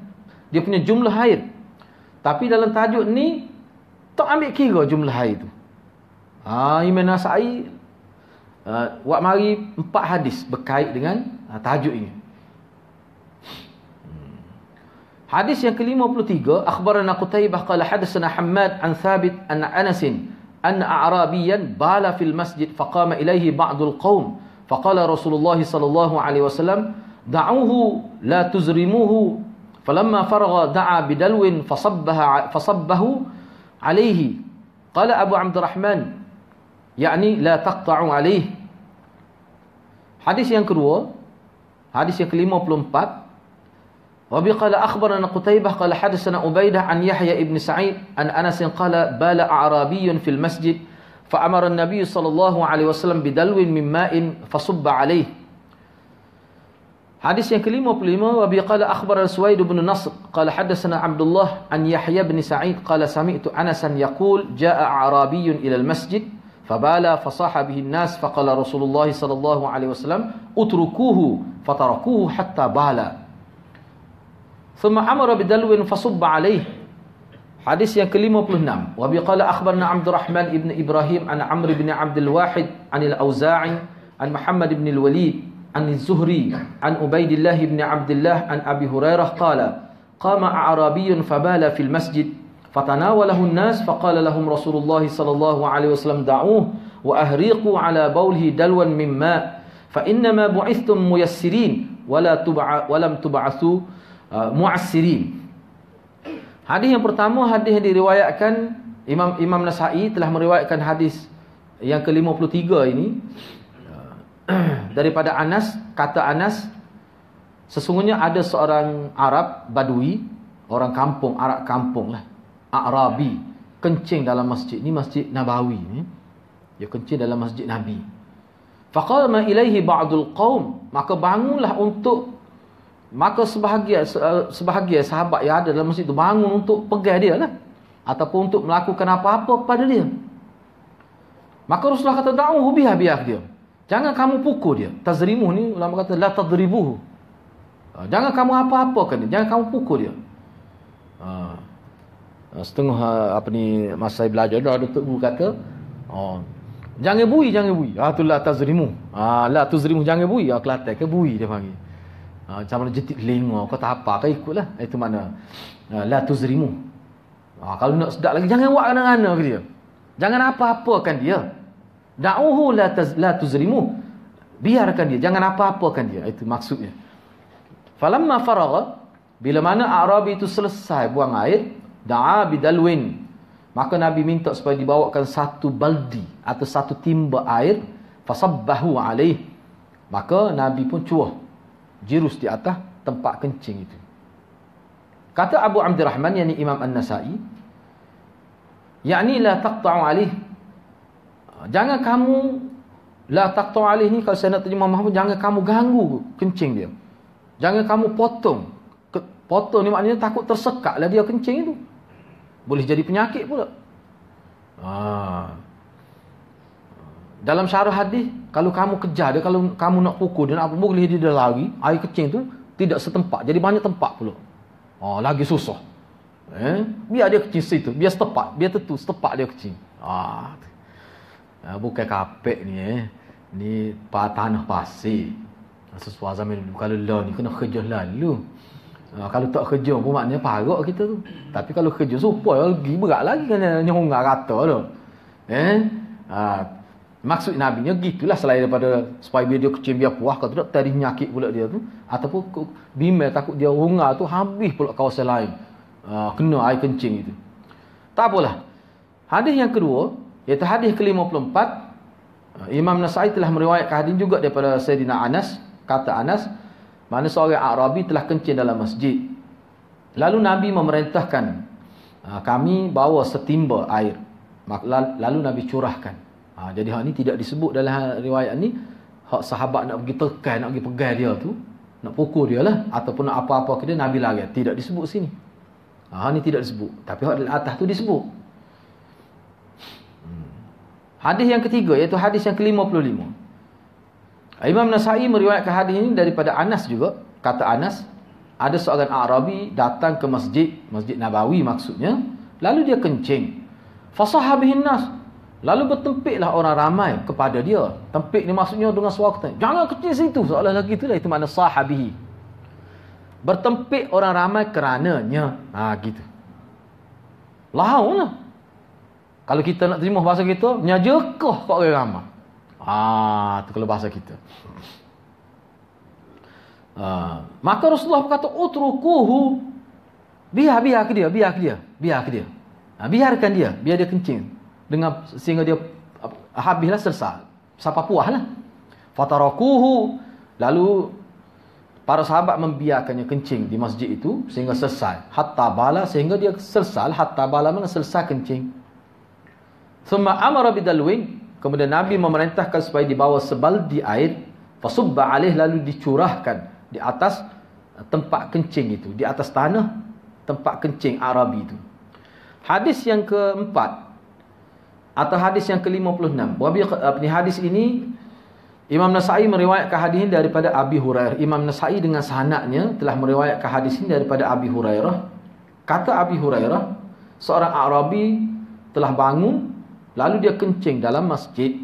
Speaker 1: dia punya jumlah air. Tapi dalam tajuk ni tak ambil kira jumlah air tu. Ha, Imam Nasai uh, buat mari empat hadis berkait dengan uh, tajuk ini. Hmm. Hadis yang ke-53, akhbarana Qutaibah qala hadatsana Hammad an Thabit an Anasin an A'rabiyan bala fil masjid faqama ilayhi ba'dul qaum faqala Rasulullah sallallahu alaihi wasallam da'uhu la tuzrimuhu falamma faragha da'a bidalwin fasabbaha fasabbahu alayhi qala Abu Rahman yakni la taqta'u alaih hadis yang kedua hadis yang ke-54 وبي قال أخبرنا قتيبة قال حدثنا أبيدة عن يحيى بن سعيد عن أنس قال بال أعرابي في المسجد فأمر النبي صلى الله عليه وسلم بدلو من ماء فصب عليه حديث yang ke-55 وبي قال أخبرنا سويد بن نصر قال حدثنا عبد الله عن يحيى بن سعيد قال سمعت أنسا يقول جاء أعرابي إلى المسجد فبالا فصاح به الناس فقال رسول الله صلى الله عليه وسلم اتركوه فتركوه حتى بالا ثم امر بدلو فصب عليه حديث yang ke-56 وابي قال اخبرنا عبد الرحمن ابن ابراهيم عن عمرو بن عبد الواحد عن الاوزاعي عن محمد بن الوليد عن الزهري عن عبيد الله بن عبد الله عن ابي هريره قال قام اعرابي فبال في المسجد fatanawalahu an-nas faqala lahum rasulullah sallallahu alaihi wasallam da'uhu wa ahriqu ala bawlihi dalwan mimma fa inma buistum muyassirin wala tub'a walam tub'athu uh, mu'assirin Hadis yang pertama hadis yang diriwayatkan Imam Imam Nasa'i telah meriwayatkan hadis yang ke-53 ini uh, <clears throat> daripada Anas kata Anas sesungguhnya ada seorang Arab badui orang kampung Arab kampung lah Arabi kencing dalam masjid ni masjid Nabawi ni dia kencing dalam masjid Nabi faqala ma ilaihi ba'dul qaum maka bangunlah untuk maka sebahagian sebahagian sahabat yang ada dalam masjid itu bangun untuk pegang dia lah ataupun untuk melakukan apa-apa pada dia maka Rasulullah kata da'uhu biha biha dia jangan kamu pukul dia tazrimuh ni ulama kata la tadribuhu ha, jangan kamu apa-apakan dia jangan kamu pukul dia Eh, setengah eh, apa ni masa belajar dah ada tok guru kata oh jangan bui jangan bui ah tu la tazrimu ah la tazrimu jangan bui ah kelate ke bui dia panggil ah macam mana jetik lingo kau tak apa kau ikutlah itu eh, mana ah, la tazrimu ah kalau nak sedap lagi jangan buat kena-kena ke dia jangan apa-apakan dia da'uhu la taz, la tuzrimu biarkan dia jangan apa-apakan dia itu maksudnya falamma faragha bila mana arabi itu selesai buang air da'a bidalwin maka nabi minta supaya dibawakan satu baldi atau satu timba air fasabbahu alaih maka nabi pun cuah jirus di atas tempat kencing itu kata Abu Abdurrahman yakni Imam An-Nasa'i yakni la taqta'u alaih jangan kamu la taqta'u alaih ni kalau saya nak terjemah mahu jangan kamu ganggu kencing dia jangan kamu potong Potong ni maknanya takut lah dia kencing itu. Boleh jadi penyakit pula. Ha. Dalam syarah hadis, kalau kamu kejar dia, kalau kamu nak pukul dia nak apa, boleh dia lari, air kencing tu tidak setempat. Jadi banyak tempat pula. Ha, lagi susah. Eh? Biar dia kencing situ, biar setempat, biar tentu setempat dia kencing. Ha. Ha, bukan kapek ni eh. Ni tanah pasir. Sesuai zaman kalau law ni kena kerja lalu. Ha, kalau tak kerja pun maknanya parok kita tu. Tapi kalau kerja supaya lagi berat lagi kan eh, nyonggak rata tu. Eh? Ha, maksud Nabi nya gitulah selain daripada supaya dia kecil biar puah kalau tidak tadi nyakit pula dia tu ataupun bimbel takut dia hunga tu habis pula kawasan lain. Ha, kena air kencing itu. Tak apalah. Hadis yang kedua iaitu hadis ke-54 Imam Nasai telah meriwayatkan hadis juga daripada Sayyidina Anas kata Anas mana seorang Arabi telah kencing dalam masjid. Lalu Nabi memerintahkan ah, kami bawa setimba air. Lalu Nabi curahkan. Ah, jadi hak ni tidak disebut dalam ha-, riwayat ni. Hak sahabat nak pergi tekan, nak pergi pegang dia tu. Nak pukul dia lah. Ataupun nak apa-apa ke Nabi lari. Tidak disebut sini. Ha, ni tidak disebut. Tapi hak atas tu disebut. Hmm. Hadis yang ketiga, iaitu hadis yang ke-55. Ah, Imam Nasai meriwayatkan hadis ini daripada Anas juga. Kata Anas, ada seorang Arabi datang ke masjid, masjid Nabawi maksudnya. Lalu dia kencing. Fasahabihin nas. Lalu bertempiklah orang ramai kepada dia. Tempik ni maksudnya dengan suara kata, jangan kecil situ. Soalan lagi itulah, itu makna sahabihi. Bertempik orang ramai kerananya. Ha, gitu. Lahaun lah. Kalau kita nak terima bahasa kita, nyajakah kau orang ramai? Ah, itu kalau bahasa kita. Uh, maka Rasulullah berkata, "Utrukuhu." Biar biar dia, biar dia, biar dia. Ha, biarkan dia, biar dia kencing dengan sehingga dia habislah selesai. Siapa puahlah. Fatarakuhu. Lalu para sahabat membiarkannya kencing di masjid itu sehingga selesai. Hatta bala sehingga dia selesai, hatta bala mana selesai kencing. Thumma amara bidalwin, Kemudian Nabi memerintahkan supaya dibawa sebaldi air. Fasubba alih lalu dicurahkan di atas eh, tempat kencing itu. Di atas tanah tempat kencing Arabi itu. Hadis yang keempat. Atau hadis yang ke-56. Eh, hadis ini Imam Nasai meriwayatkan hadis ini daripada Abi Hurairah. Imam Nasai dengan sahanaknya telah meriwayatkan hadis ini daripada Abi Hurairah. Kata Abi Hurairah, seorang Arabi telah bangun lalu dia kencing dalam masjid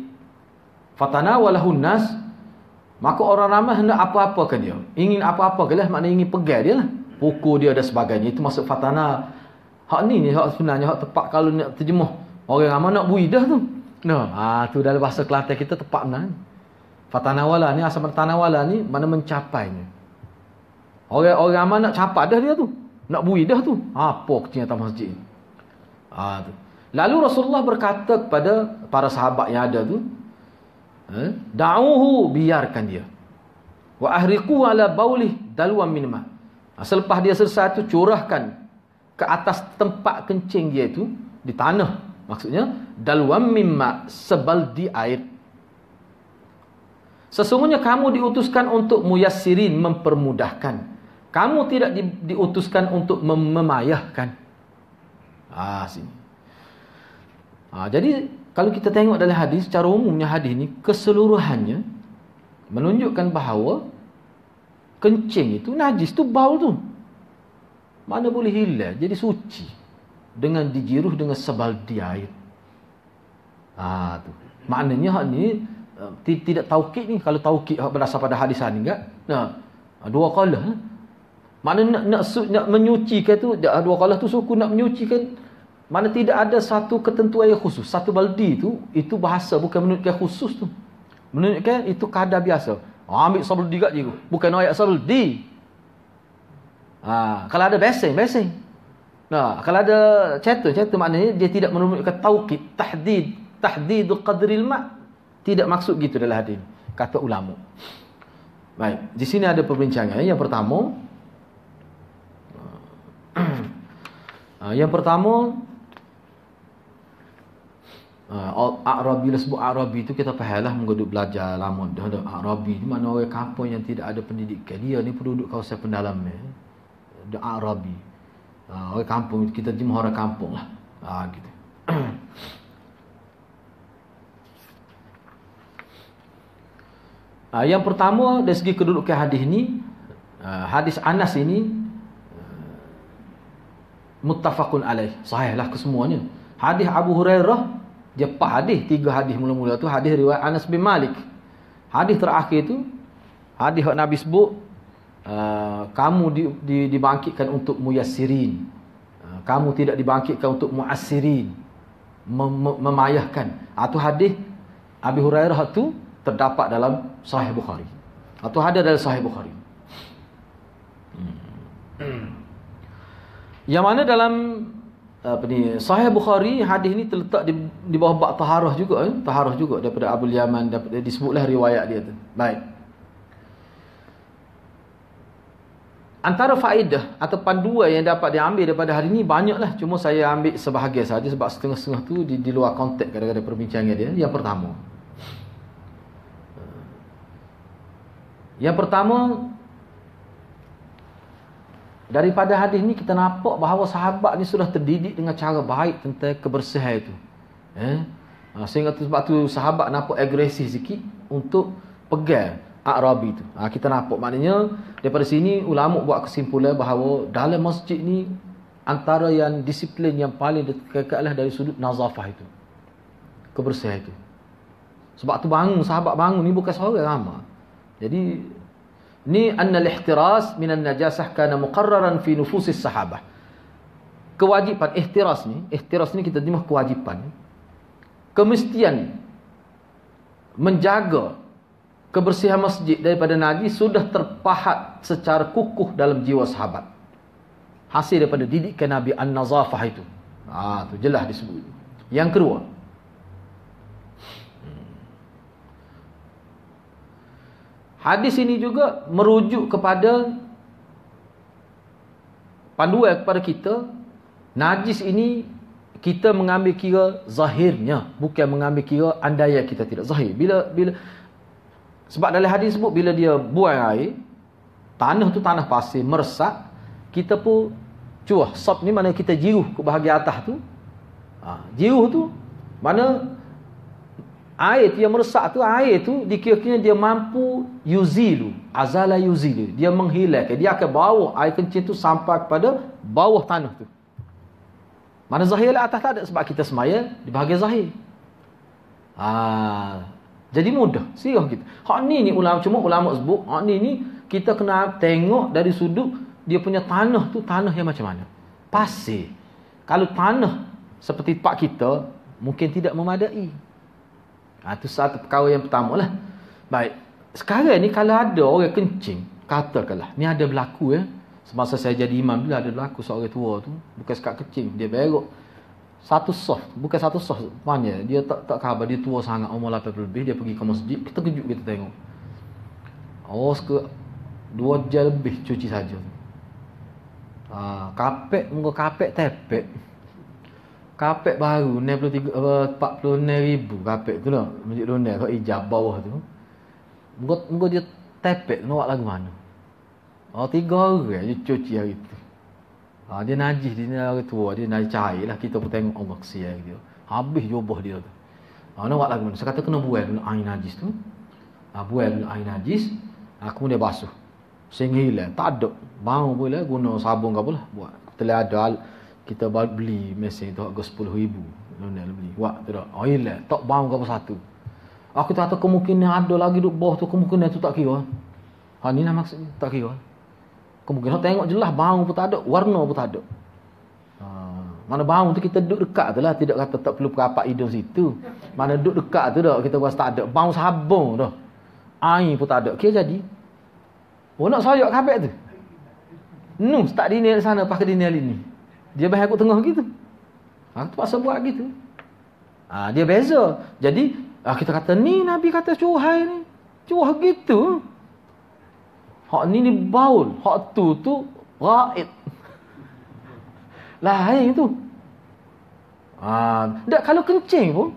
Speaker 1: fatana walahun nas maka orang ramai hendak apa-apakan dia ingin apa-apakan lah maknanya ingin pegang dia lah pukul dia dan sebagainya itu maksud fatana hak ni ni hak sebenarnya hak tepat kalau nak terjemah orang ramai nak bui dah tu no. ha, tu dalam bahasa Kelantan kita tepat mana? fatana wala ni asal fatana wala ni mana mencapainya orang orang ramai nak capat dah dia tu nak bui dah tu ha, apa kecilnya tak masjid ha, tu. Lalu Rasulullah berkata kepada para sahabat yang ada tu, eh, da'uhu biarkan dia. Wa ahriqu ala baulih dalwan min ma. Ha, selepas dia selesai tu curahkan ke atas tempat kencing dia itu di tanah. Maksudnya dalwan min ma sebaldi air. Sesungguhnya kamu diutuskan untuk muyassirin mempermudahkan. Kamu tidak di, diutuskan untuk mem memayahkan. Ah sini. Ha, jadi kalau kita tengok dalam hadis secara umumnya hadis ni keseluruhannya menunjukkan bahawa kencing itu najis tu bau tu. Mana boleh hilang jadi suci dengan dijiruh dengan sebal di air. Ha, tu. Maknanya hak ni eh, tidak taukid ni kalau taukid berdasar pada hadis ni enggak. Nah, ha, dua kali. Ha. Mana nak nak, nak menyucikan tu dua kali tu suku nak menyucikan mana tidak ada satu ketentuan yang khusus. Satu baldi itu itu bahasa bukan menunjukkan khusus tu. Menunjukkan itu kadar biasa. Ah, ambil sabaldi kat je. Bukan ayat sabaldi. Ah, ha, kalau ada beseng beseng Nah, ha, kalau ada cetun, cetun maknanya dia tidak menunjukkan tauqid, tahdid, tahdidu qadril ma' tidak maksud gitu dalam hadis kata ulama. Baik, di sini ada perbincangan yang pertama <coughs> yang pertama Uh, Arabi, bila sebut Arabi tu kita pahalah mengguduk belajar lama dah ada Arabi ni mana orang kampung yang tidak ada pendidikan dia ni perlu duduk kawasan pendalam ni dia Arabi uh, orang kampung kita jemah orang kampung lah uh, gitu uh, <clears throat> yang pertama dari segi kedudukan hadis ni uh, hadis Anas ini uh, muttafaqun alaih sahih lah kesemuanya hadis Abu Hurairah dia pah hadis tiga hadis mula-mula tu hadis riwayat Anas bin Malik. Hadis terakhir tu hadis yang Nabi sebut uh, kamu di, di, dibangkitkan untuk muyassirin. Uh, kamu tidak dibangkitkan untuk muassirin. Mem, mem, memayahkan. Atau ah, uh, hadis Abi Hurairah tu terdapat dalam Sahih Bukhari. Atau ah, uh, ada dalam Sahih Bukhari. Hmm. hmm. Yang mana dalam apa ni sahih bukhari hadis ni terletak di, di bawah bab taharah juga eh? taharah juga daripada Abu Yaman daripada disebutlah riwayat dia tu baik antara faedah atau panduan yang dapat diambil daripada hari ini banyaklah cuma saya ambil sebahagian saja sebab setengah-setengah tu di, di luar konteks kadang-kadang perbincangan dia yang pertama yang pertama Daripada hadis ni kita nampak bahawa sahabat ni sudah terdidik dengan cara baik tentang kebersihan itu. Eh? Ha, sehingga tu, sebab tu sahabat nampak agresif sikit untuk pegang Arabi itu. Ha, kita nampak maknanya daripada sini ulama buat kesimpulan bahawa dalam masjid ni antara yang disiplin yang paling dekatlah dari sudut nazafah itu. Kebersihan itu. Sebab tu bangun, sahabat bangun ni bukan seorang ramah. Jadi ni anna al-ihtiras minan najasah kana muqarraran fi nufus nufusis sahabah kewajipan ihtiras ni ihtiras ni kita dimah kewajipan kemestian menjaga kebersihan masjid daripada najis sudah terpahat secara kukuh dalam jiwa sahabat hasil daripada didikan nabi an-nazafah itu ah ha, tu jelas disebut yang kedua Hadis ini juga merujuk kepada panduan kepada kita najis ini kita mengambil kira zahirnya bukan mengambil kira andai kita tidak zahir. Bila bila sebab dalam hadis sebut bila dia buang air tanah tu tanah pasir meresap kita pun cuah sop ni mana kita jiruh ke bahagian atas tu ha, jiruh tu mana air tu yang meresap tu air tu dikira-kira dia mampu yuzilu azala yuzilu dia menghilangkan dia akan bawa air kencing tu sampai kepada bawah tanah tu mana zahir lah atas tak ada sebab kita semaya di bahagian zahir ha, jadi mudah sirah kita hak ni ni ulama cuma ulama sebut hak ni ni kita kena tengok dari sudut dia punya tanah tu tanah yang macam mana pasir kalau tanah seperti pak kita mungkin tidak memadai Ha, itu satu perkara yang pertama lah. Baik. Sekarang ni kalau ada orang kencing, katakanlah. Ni ada berlaku ya. Semasa saya jadi imam dulu ada berlaku seorang tua tu. Bukan sekat kencing. Dia berok. Satu soft. Bukan satu soft. Mana dia tak tak khabar. Dia tua sangat. Umur 80 lebih. Dia pergi ke masjid. Kita kejut kita tengok. Oh, ke dua jam lebih cuci saja. Ah, ha, kapek muka kapek tepek. Kapek baru 93 ribu kapek tu lah. Masjid Donel kat hijab bawah tu. Ngot dia tepek nak lagu mana. Oh tiga orang eh, dia cuci hari tu. Ah, dia najis dia orang tua dia najis cair lah kita pun tengok Allah oh, kesian dia. Habis jubah dia tu. Ha nak buat lagu mana? Saya kata kena buai guna air najis tu. Ha ah, buai air najis. Aku ha, dia basuh. Sing hilang tak ada. Bau pula guna sabun ke apa lah buat. Telah ada kita beli mesin tu harga 10 ribu Lionel beli wak tu dah oh iya tak bau ke satu aku tak tahu kemungkinan ada lagi duk bawah tu kemungkinan tu tak kira ha ni lah maksud tak kira kemungkinan ha, tengok jelah bau pun tak ada warna pun tak ada ha, mana bau tu kita duk dekat tu lah tidak kata tak perlu perapak hidung situ mana duk dekat tu dah kita rasa tak ada bau sabun dah air pun tak ada kira jadi Oh nak sayok kabel tu? Nung, tak dinil sana pakai dinil ini dia bahaya aku tengah gitu. Ha, terpaksa buat gitu. Ha, dia beza. Jadi, ha, kita kata, ni Nabi kata cuhai ni. Cuhai gitu. Hak ni ni baul. Hak tu tu raib. <laughs> Lain tu. Ha, tak kalau kencing pun,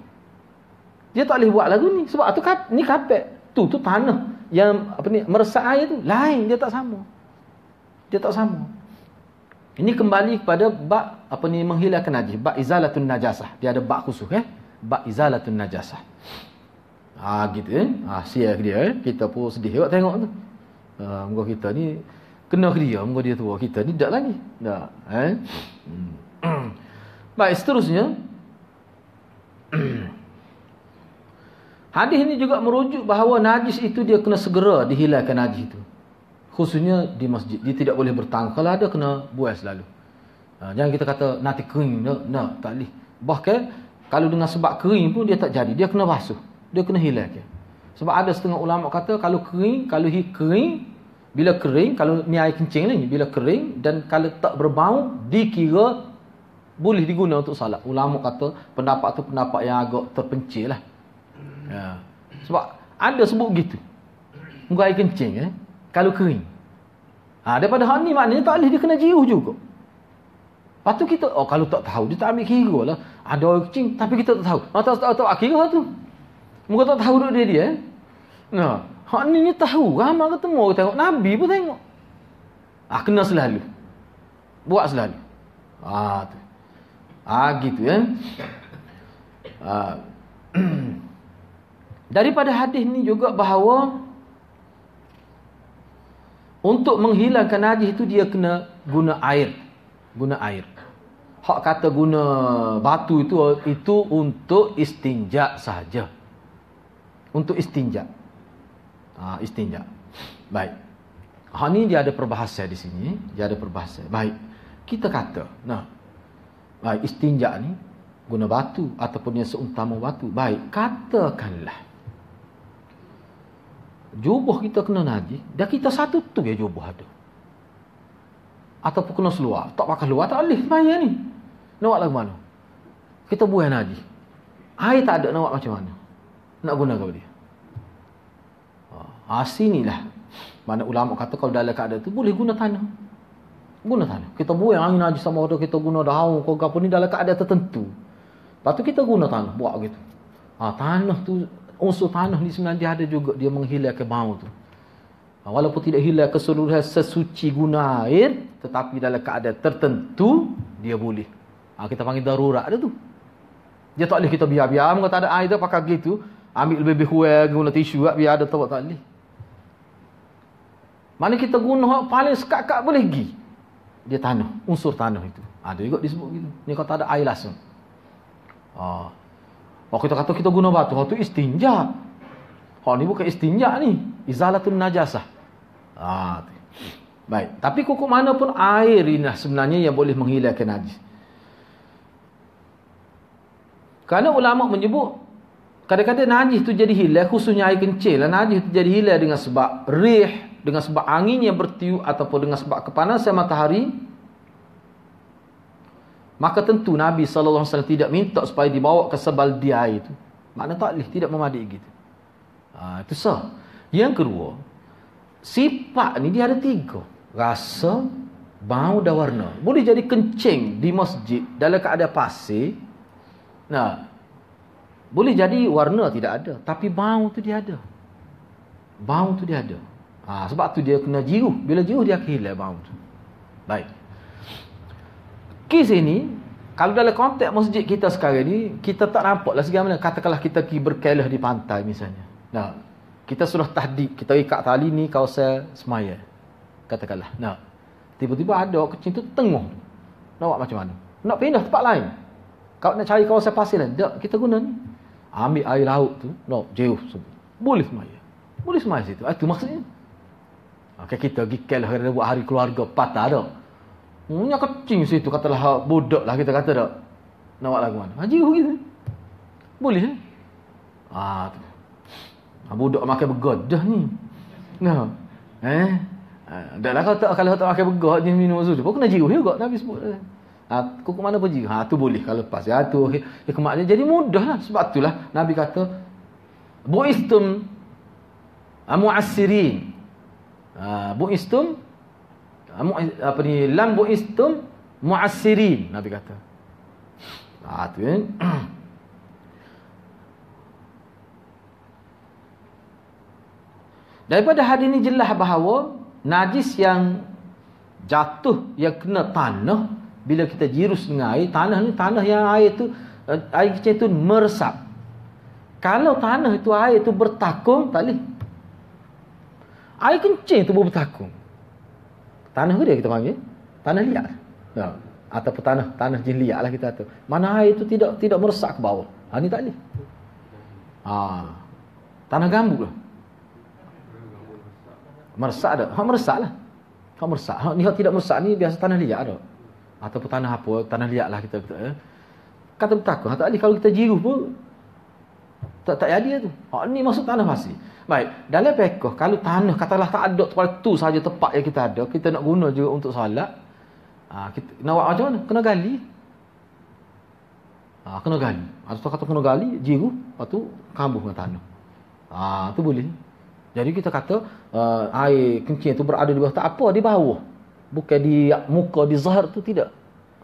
Speaker 1: dia tak boleh buat lagu ni. Sebab tu kap, ni kapet. Tu tu tanah yang apa ni meresap air tu. Lain dia tak sama. Dia tak sama. Ini kembali kepada bak apa ni menghilangkan najis, bab izalatun najasah. Dia ada bab khusus eh. Bab izalatun najasah. Ah ha, gitu eh. Ah ha, siap dia eh. Kita pun sedih awak tengok tu. ha, muka kita ni kena dia, muka dia tua kita ni dak lagi. Dak. Eh. Hmm. <clears throat> Baik, seterusnya <clears throat> Hadis ini juga merujuk bahawa najis itu dia kena segera dihilangkan najis itu khususnya di masjid dia tidak boleh bertang kalau ada kena buai selalu ha, jangan kita kata nanti kering no, no tak boleh bahkan kalau dengan sebab kering pun dia tak jadi dia kena basuh dia kena hilang ya. sebab ada setengah ulama kata kalau kering kalau hi kering bila kering kalau ni air kencing lagi bila kering dan kalau tak berbau dikira boleh diguna untuk salat ulama kata pendapat tu pendapat yang agak terpencil lah ya. sebab ada sebut gitu Muka air kencing eh? kalau kering. Ha, daripada hak ni maknanya tak boleh dia kena jiuh juga. Lepas tu kita, oh kalau tak tahu, dia tak ambil kira lah. Ada orang kecing, tapi kita tak tahu. Ah, tak, tak, tak, tak, kira lah tu. Muka tak tahu duduk dia dia. Eh. Nah, hak ni ni tahu. Ramah kata, mau tengok. Nabi pun tengok. Ah, kena selalu. Buat selalu. Ah, tu. Ah, gitu ya. Ah. <clears throat> Daripada hadis ni juga bahawa untuk menghilangkan najis itu dia kena guna air. Guna air. Hak kata guna batu itu itu untuk istinja sahaja. Untuk istinja. Ha, istinja. Baik. Hak ni dia ada perbahasan di sini. Dia ada perbahasan. Baik. Kita kata. Nah. Baik. Istinja ni guna batu ataupun yang seumpama batu. Baik. Katakanlah. Jubah kita kena najis Dan kita satu tu ya jubah ada Ataupun kena seluar Tak pakai seluar tak boleh semayang ni Nak buat mana Kita buat najis Air tak ada nak buat macam mana Nak guna ke dia Asin ah, ah, ni lah Mana ulama kata kalau dalam keadaan tu Boleh guna tanah Guna tanah Kita buat angin najis sama ada Kita guna daun Kau apa ni dalam keadaan tertentu Lepas tu kita guna tanah Buat gitu ha, Tanah tu unsur tanah ni sebenarnya dia ada juga dia ke bau tu ha, walaupun tidak hilang keseluruhan sesuci guna air tetapi dalam keadaan tertentu dia boleh ha, kita panggil darurat ada tu dia tak boleh kita biar-biar kalau tak ada air tu pakai begitu ambil lebih lebih kurang guna tisu biar ada tak boleh mana kita guna hak paling sekak-kak boleh pergi dia tanah unsur tanah itu ada ha, juga disebut gitu ni kalau tak ada air langsung ha. Oh kita kata kita guna batu, batu istinja. Oh ni bukan istinja ni, izalatun najasah. Ah. Baik, tapi kuku mana pun air ini lah sebenarnya yang boleh menghilangkan najis. Karena ulama menyebut kadang-kadang najis tu jadi hilang khususnya air kencing lah najis tu jadi hilang dengan sebab rih, dengan sebab angin yang bertiup ataupun dengan sebab kepanasan matahari Maka tentu Nabi SAW tidak minta supaya dibawa ke sebal dia itu. Maknanya tak boleh, tidak memadik gitu. Ha, itu sah. Yang kedua, sifat ni dia ada tiga. Rasa, bau dan warna. Boleh jadi kencing di masjid dalam keadaan pasir. Nah, boleh jadi warna tidak ada. Tapi bau tu dia ada. Bau tu dia ada. Ha, sebab tu dia kena jiruh. Bila jiruh dia kehilangan bau tu. Baik. Kes ini, kalau dalam konteks masjid kita sekarang ni, kita tak lah segala Katakanlah kita pergi berkelah di pantai misalnya. Nah, kita sudah tahdik, kita ikat tali ni kau saya semaya. Katakanlah. Nah. Tiba-tiba ada orang kecil tu tengok. Nak buat macam mana? Nak pindah tempat lain. Kau nak cari kawasan pasir lah. Tak, kita guna ni. Ambil air laut tu. No, jauh semua. Boleh semaya. Boleh semaya situ. Itu ah, maksudnya. Okey, kita pergi kelah kena buat hari keluarga. Patah tak? Punya hmm, kecing situ katalah bodoh lah kita kata tak. Nak buat lagu mana? Haji pun gitu. Boleh kan? Ah, tu. ah budak makan begot dah ni. Nah. Eh? Ah, dah lah kata kalau tak makan begot ni minum susu. Pun kena jiruh juga Nabi sebut. Eh. Ah, kok mana pun jiruh. Ha, ah, tu boleh kalau pas. Ya, ah, tu. Ya, kemak dia jadi mudah lah. Sebab itulah Nabi kata, Bu'istum amu'assirin. Ah, Bu'istum Ah, apa ni lam buistum muassirin nabi kata ha tu kan daripada hadis ni jelas bahawa najis yang jatuh yang kena tanah bila kita jirus dengan air tanah ni tanah yang air tu eh, air kecil tu meresap kalau tanah itu air itu bertakung tak boleh air kecil itu pun bertakung Tanah ke dia kita panggil? Tanah liat. Ya. Ataupun tanah. Tanah jenis liat lah kita kata. Mana air itu tidak tidak meresak ke bawah. Ha, ini tak boleh. Ha. Tanah gambut lah. Meresak tak? Ha, meresak lah. Ha, meresak. Ha, ni ha, tidak meresak ni biasa tanah liat tak? Ataupun tanah apa? Tanah liat lah kita kata. Eh. Kata bertakut. Ha, tak boleh. Kalau kita jiru pun tak tak jadi tu. Oh, ni maksud tanah pasir. Baik, dalam fiqh kalau tanah katalah tak ada tempat tu saja tempat yang kita ada, kita nak guna juga untuk solat. Ah, kita nak buat macam mana? Kena gali. Ah, kena gali. Atau kata kena gali, jiru, lepas tu kambuh dengan tanah. Ah, tu boleh. Jadi kita kata uh, air kencing tu berada di bawah tak apa, di bawah. Bukan di muka di zahir tu tidak.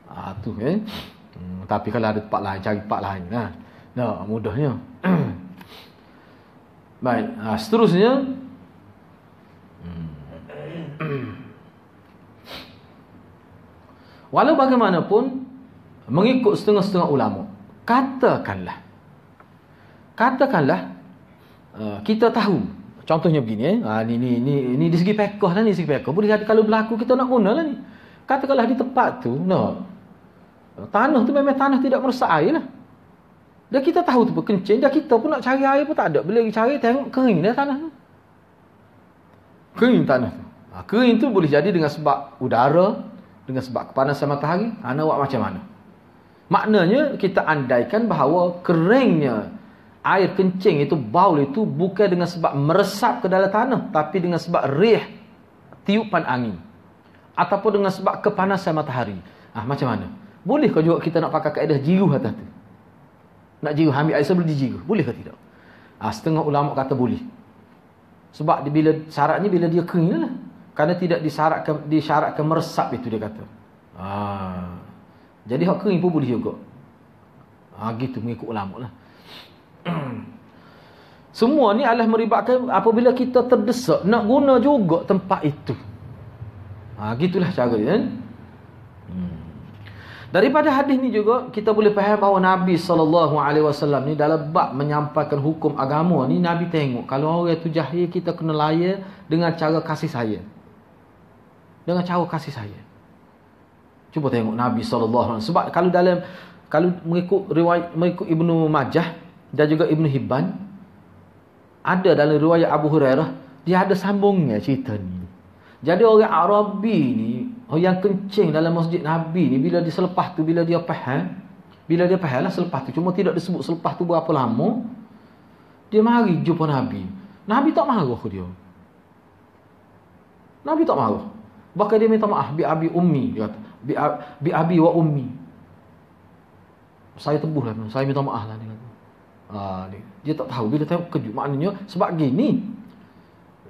Speaker 1: Ah, tu Eh? Hmm, tapi kalau ada tempat lain, cari tempat lain. Nah, nah mudahnya. Hmm. Baik, ha, seterusnya hmm. Walau bagaimanapun Mengikut setengah-setengah ulama Katakanlah Katakanlah uh, Kita tahu Contohnya begini eh? Uh, ni, ni, ni, ni di segi pekoh lah ni segi pekoh. Boleh kata kalau berlaku kita nak guna lah ni Katakanlah di tempat tu no. Tanah tu memang tanah tidak merusak air lah Dah kita tahu tu kencing, dah kita pun nak cari air pun tak ada. Bila kita cari, tengok kering dah tanah tu. Kering tanah tu. Ha, kering tu boleh jadi dengan sebab udara, dengan sebab kepanasan matahari. Anak ha, nak buat macam mana? Maknanya, kita andaikan bahawa keringnya air kencing itu, baul itu bukan dengan sebab meresap ke dalam tanah. Tapi dengan sebab rih tiupan angin. Ataupun dengan sebab kepanasan matahari. Ah ha, macam mana? Bolehkah juga kita nak pakai kaedah jiru atas tu? nak jiru ambil air sebelum dijiru boleh ke tidak ha, setengah ulama kata boleh sebab dia, bila syaratnya bila dia kering lah. kerana tidak disyaratkan disyaratkan meresap itu dia kata ha. jadi hak kering pun boleh juga ha, gitu mengikut ulama lah <clears throat> Semua ni adalah meribatkan apabila kita terdesak nak guna juga tempat itu. Ha, gitulah cara dia. Eh? Daripada hadis ni juga kita boleh faham bahawa Nabi sallallahu alaihi wasallam ni dalam bab menyampaikan hukum agama ni Nabi tengok kalau orang tu jahil kita kena layan dengan cara kasih sayang. Dengan cara kasih sayang. Cuba tengok Nabi sallallahu alaihi sebab kalau dalam kalau mengikut riwayat mengikut Ibnu Majah dan juga Ibnu Hibban ada dalam riwayat Abu Hurairah dia ada sambungnya cerita ni. Jadi orang Arabi ni Oh yang kencing dalam masjid Nabi ni bila dia selepas tu bila dia faham, eh? bila dia lah selepas tu cuma tidak disebut selepas tu berapa lama dia mari jumpa Nabi. Nabi tak marah ke dia? Nabi tak marah. Bahkan dia minta maaf bi abi ummi dia kata. Bi, bi abi wa ummi. Saya lah, saya minta maaf lah dia kata. Ah, dia, tak tahu bila tengok kejut maknanya sebab gini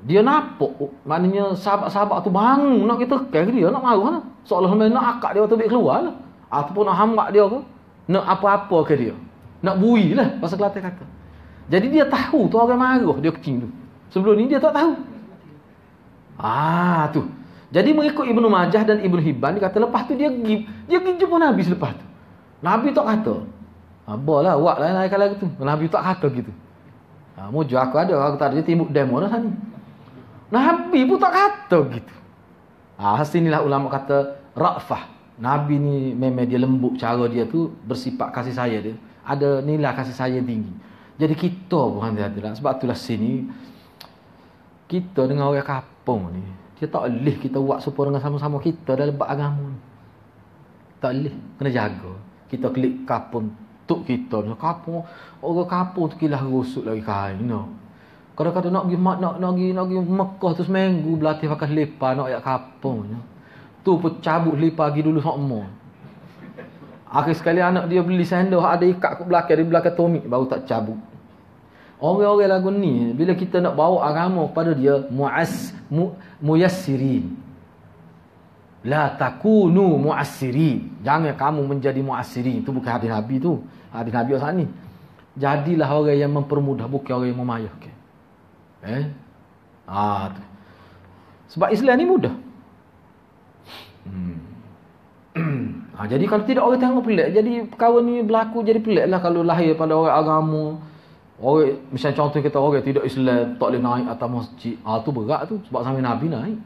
Speaker 1: dia nampak maknanya sahabat-sahabat tu bangun nak kita kek dia nak marah lah. seolah-olah nak akak dia tu ambil keluar lah ataupun nak hambat dia ke nak apa-apa ke dia nak bui lah masa kelata kata jadi dia tahu tu orang marah dia kecing tu sebelum ni dia tak tahu ah tu jadi mengikut Ibnu Majah dan Ibnu Hibban dia kata lepas tu dia pergi dia pergi jumpa Nabi selepas tu Nabi tak kata abahlah buat lah lain-lain kalau gitu Nabi tak kata gitu Ha, ah, mujur aku ada, aku tak ada, dia timbuk demo dah sana. Nabi pun tak kata gitu. Ah, sinilah ulama kata Rafah. Nabi ni memang dia lembut cara dia tu bersifat kasih sayang dia. Ada nilai kasih sayang tinggi. Jadi kita pun hadirin lah. sebab itulah sini kita dengan orang kampung ni dia tak boleh kita buat serupa dengan sama-sama kita dalam bab agama Tak boleh kena jaga. Kita klik kampung tok kita macam kampung orang kampung tu kilah rusuk lagi kain you Kadang-kadang nak pergi nak nak nak pergi nak pergi Mekah tu seminggu berlatih pakai lepa nak ayat kapung hmm. Tu pun cabut lepa pergi dulu sok mo. Akhir sekali anak dia beli sandal ada ikat kat belakang di belakang Tomik baru tak cabut. Orang-orang lagu ni bila kita nak bawa agama kepada dia muas mu, muyassirin. La takunu muassirin. Jangan kamu menjadi muassirin. Itu bukan hadis Nabi tu. Hadis Nabi asal ni. Jadilah orang yang mempermudah bukan orang yang memayahkan. Eh? Ha, Sebab Islam ni mudah. Hmm. ha, <clears throat> jadi kalau tidak orang tengok pelik. Jadi perkara ni berlaku jadi pelik lah kalau lahir pada orang agama. Orang, misalnya contoh kita orang tidak Islam, tak boleh naik atas masjid. Ha, tu berat tu. Sebab sampai Nabi naik.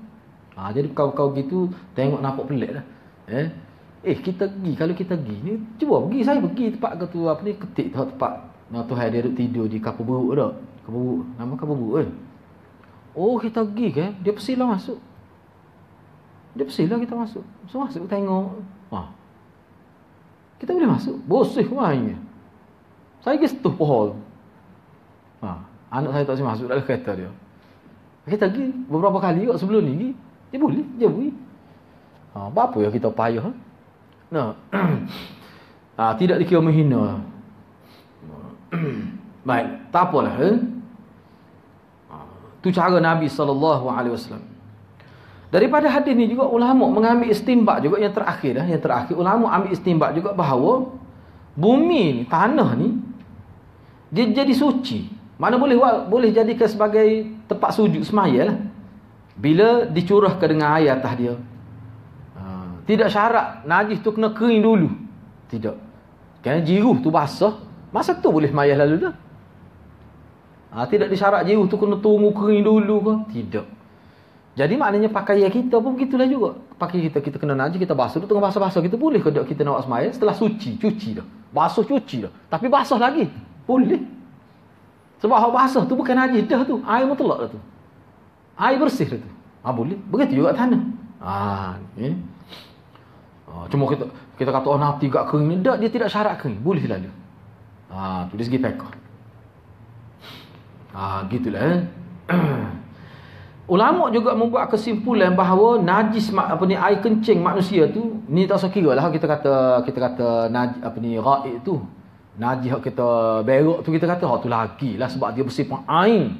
Speaker 1: Ha, jadi kau-kau gitu tengok nampak pelik dah. Eh? Eh kita pergi kalau kita pergi ni cuba pergi saya pergi tempat ke tu apa ni ketik tempat nah, Tuhan dia duduk tidur di kapur buruk tak Kabugu. Nama Kabugu kan. Oh kita pergi ke. Dia pesil masuk. Dia pesil kita masuk. So masuk tengok. Wah. Kita boleh masuk. Bosih wahnya. Saya pergi setuh pohon. Ha. Anak saya tak boleh masuk dalam kereta dia. Kita pergi beberapa kali kot sebelum ni. Dia boleh. Dia boleh. Ah, ha. Apa yang kita payah. Nah. <coughs> Ha. Tidak dikira menghina. Baik, tak apalah. Eh? Ah, tu cara Nabi SAW. Daripada hadis ni juga ulama mengambil istimbak juga yang terakhir dah, eh? yang terakhir ulama ambil istimbak juga bahawa bumi ni, tanah ni dia jadi suci. Mana boleh boleh jadikan sebagai tempat sujud sembahyanglah. Eh? Bila dicurahkan dengan air atas dia. Ah, tidak syarat najis tu kena kering dulu. Tidak. Kan jiruh tu basah, masa tu boleh sembahyang lalu dah. Ha, tidak disyarat jauh tu kena tunggu kering dulu ke? Tidak. Jadi maknanya pakaian kita pun begitulah juga. Pakai kita, kita kena najis, kita basuh tu tengah basuh-basuh. Kita boleh ke dok kita nak semaya setelah suci, cuci dah. Basuh, cuci dah. Tapi basuh lagi. Boleh. Sebab hak basuh tu bukan najis dah tu. Air mutlak dah tu. Air bersih dah tu. Ha, boleh. Begitu juga tanah. Ha, ni. Ha, cuma kita kita kata, oh nanti agak kering ni. dia tidak syarat kering. Boleh lalu. Ha, tu dari segi pekah. Ha, gitulah. Eh? <clears throat> Ulama juga membuat kesimpulan bahawa najis apa ni air kencing manusia tu ni tak sekira lah kita kata kita kata najis apa ni raik tu najis hak kita berok tu kita kata hak tu lagi lah sebab dia bersifat air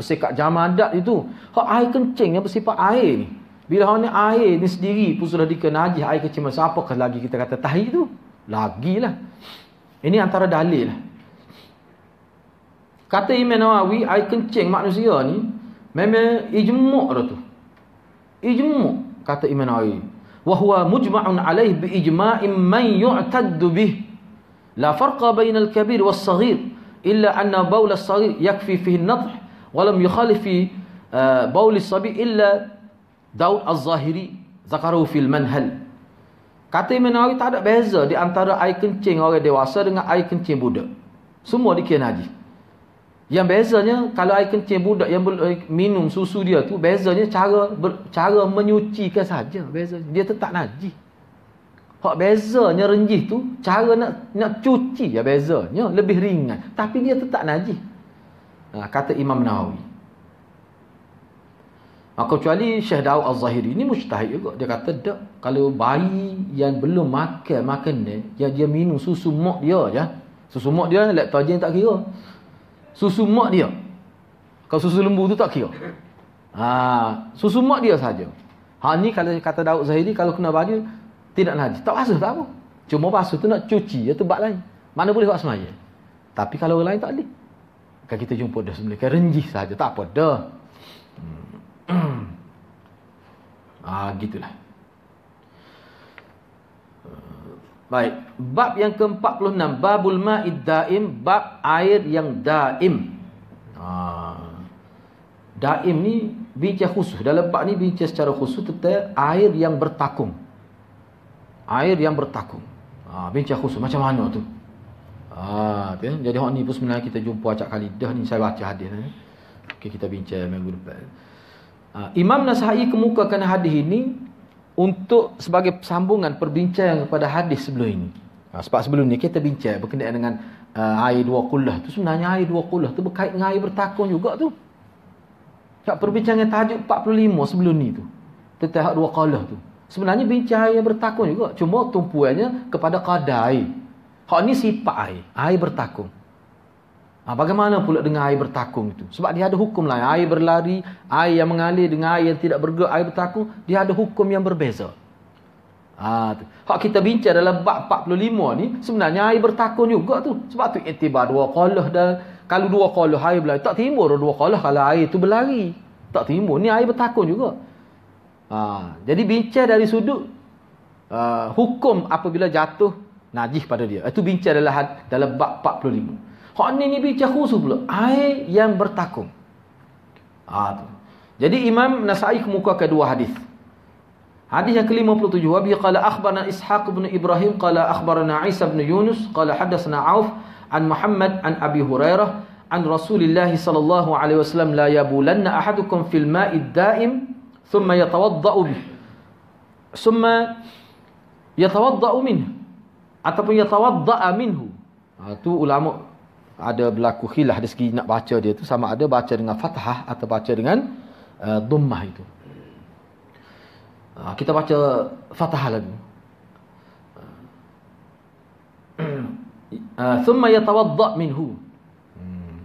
Speaker 1: bersih kat jamadat itu hak air kencing yang bersifat air bila hak ni air ni sendiri pun sudah dikenal najis air kecil kencing siapa lagi kita kata tahi tu lagilah ini antara dalil lah Kata Imam Nawawi, air kencing manusia ni memang ijmuk dah tu. Ijmuk kata Imam Nawawi. Wa huwa mujma'un alaih bi ijma'in man yu'taddu bih. La farqa bainal kabir was saghir illa anna bawl as-saghir yakfi fihi an-nadh wa lam yukhalifi uh, bawl as-sabi illa daw az-zahiri zakaru fil manhal. Kata Imam Nawawi tak ada beza di antara air kencing orang dewasa dengan air kencing budak. Semua dikira najis. Yang bezanya kalau air kencing budak yang eh, minum susu dia tu bezanya cara ber, cara menyucikan saja beza dia tetap najis. Hak bezanya renjih tu cara nak nak cuci ya bezanya lebih ringan tapi dia tetap najis. Ha, kata Imam Nawawi. Maka kecuali Syekh Dawud Az-Zahiri ini mujtahid juga. Dia kata tak kalau bayi yang belum makan makan ni, yang dia minum susu mak dia je. Ya, susu mak dia laktogen tak kira susu mak dia. Kalau susu lembu tu tak kira. Ha, susu mak dia saja. Hal ni kalau kata Daud Zahiri kalau kena baju tidak najis. Tak basuh tak apa. Cuma basuh tu nak cuci ya tu lain. Mana boleh buat semaya. Tapi kalau orang lain tak boleh. Kan kita jumpa dah sebenarnya. renjih saja. Tak apa dah. Hmm. ah, <clears throat> gitulah. Baik, bab yang ke-46 Babul ma'id da'im Bab air yang da'im ha. Da'im ni bincang khusus Dalam bab ni bincang secara khusus tentang Air yang bertakung Air yang bertakung ha. Bincang khusus, macam mana tu ha. okay. Eh. Jadi orang ni pun sebenarnya kita jumpa Acak kali dah ni, saya baca hadis ni okay, Kita bincang minggu depan ha. Imam Nasai kemukakan hadis ini untuk sebagai sambungan perbincangan kepada hadis sebelum ini. Ha, sebab sebelum ni kita bincang berkenaan dengan uh, air dua kulah tu sebenarnya air dua kulah tu berkait dengan air bertakung juga tu. Tak perbincangan tajuk 45 sebelum ni tu. Tentang dua kulah tu. Sebenarnya bincang air bertakung juga cuma tumpuannya kepada kadai. Hak ni sifat air, air bertakung. Ha, bagaimana pula dengan air bertakung itu? Sebab dia ada hukum lain. Air berlari, air yang mengalir dengan air yang tidak bergerak, air bertakung, dia ada hukum yang berbeza. Ha, tu. kita bincang dalam bab 45 ni, sebenarnya air bertakung juga tu. Sebab tu iktibar dua kolah dan kalau dua kolah air berlari, tak timur, dua kolah kalau air itu berlari. Tak timur. Ni air bertakung juga. Ha, jadi bincang dari sudut uh, hukum apabila jatuh najis pada dia. Itu bincang dalam dalam bab 45. Qani ni ni bi khusus pula. air yang bertakum. Ah ha, Jadi Imam Nasa'i kemuka kedua hadis. Hadis yang ke-57 Wabi qala akhbarana Ishaq bin Ibrahim qala akhbarana Isa bin Yunus qala hadatsana Auf an Muhammad an Abi Hurairah an Rasulullah sallallahu alaihi wasallam la yabulanna ahadukum fil ma'id da'im thumma yatawadda'u bi thumma yatawadda'u minhu Atau yatawadda'a minhu ha, tu ulama ada berlaku khilaf dari segi nak baca dia tu sama ada baca dengan fathah atau baca dengan uh, eh, dhammah itu. Uh, kita baca fathah lagi. Ah, thumma يتوضا minhu. Hmm.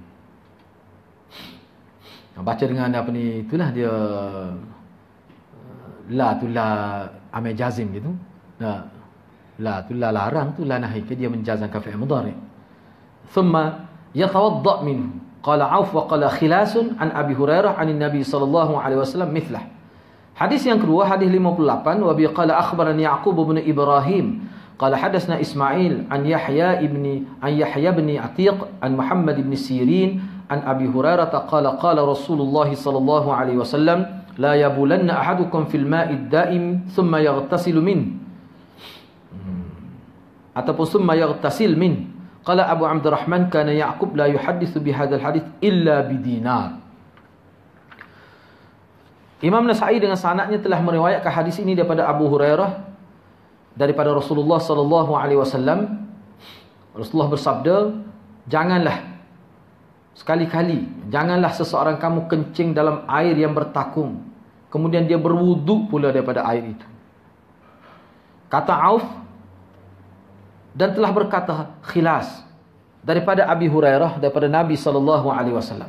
Speaker 1: baca dengan apa ni itulah dia eh, la tu la amejazim jazim gitu nah la tu la larang tu la nahi dia menjazamkan fi'il mudhari' ثم يتوضأ منه قال Auf wa qala khilasun an Abi Hurairah an Nabi sallallahu alaihi wasallam mithlah. Hadis yang kedua hadis 58 wa bi qala akhbarani Yaqub bin Ibrahim qala hadatsna Ismail an Yahya ibni an Yahya ibn Atiq an Muhammad ibn Sirin an Abi Hurairah qala qala Rasulullah sallallahu alaihi wasallam la yabulanna ahadukum fil ma'id da'im thumma yaghtasilu min ataupun thumma yaghtasil min Qala Abu Rahman, kana Ya'qub la yuhadithu bi hadzal hadith illa bi dinar. Imam Nasa'i dengan sanadnya telah meriwayatkan hadis ini daripada Abu Hurairah daripada Rasulullah sallallahu alaihi wasallam Rasulullah bersabda janganlah sekali-kali janganlah seseorang kamu kencing dalam air yang bertakung kemudian dia berwuduk pula daripada air itu kata Auf dan telah berkata khilas daripada Abi Hurairah daripada Nabi sallallahu alaihi wasallam.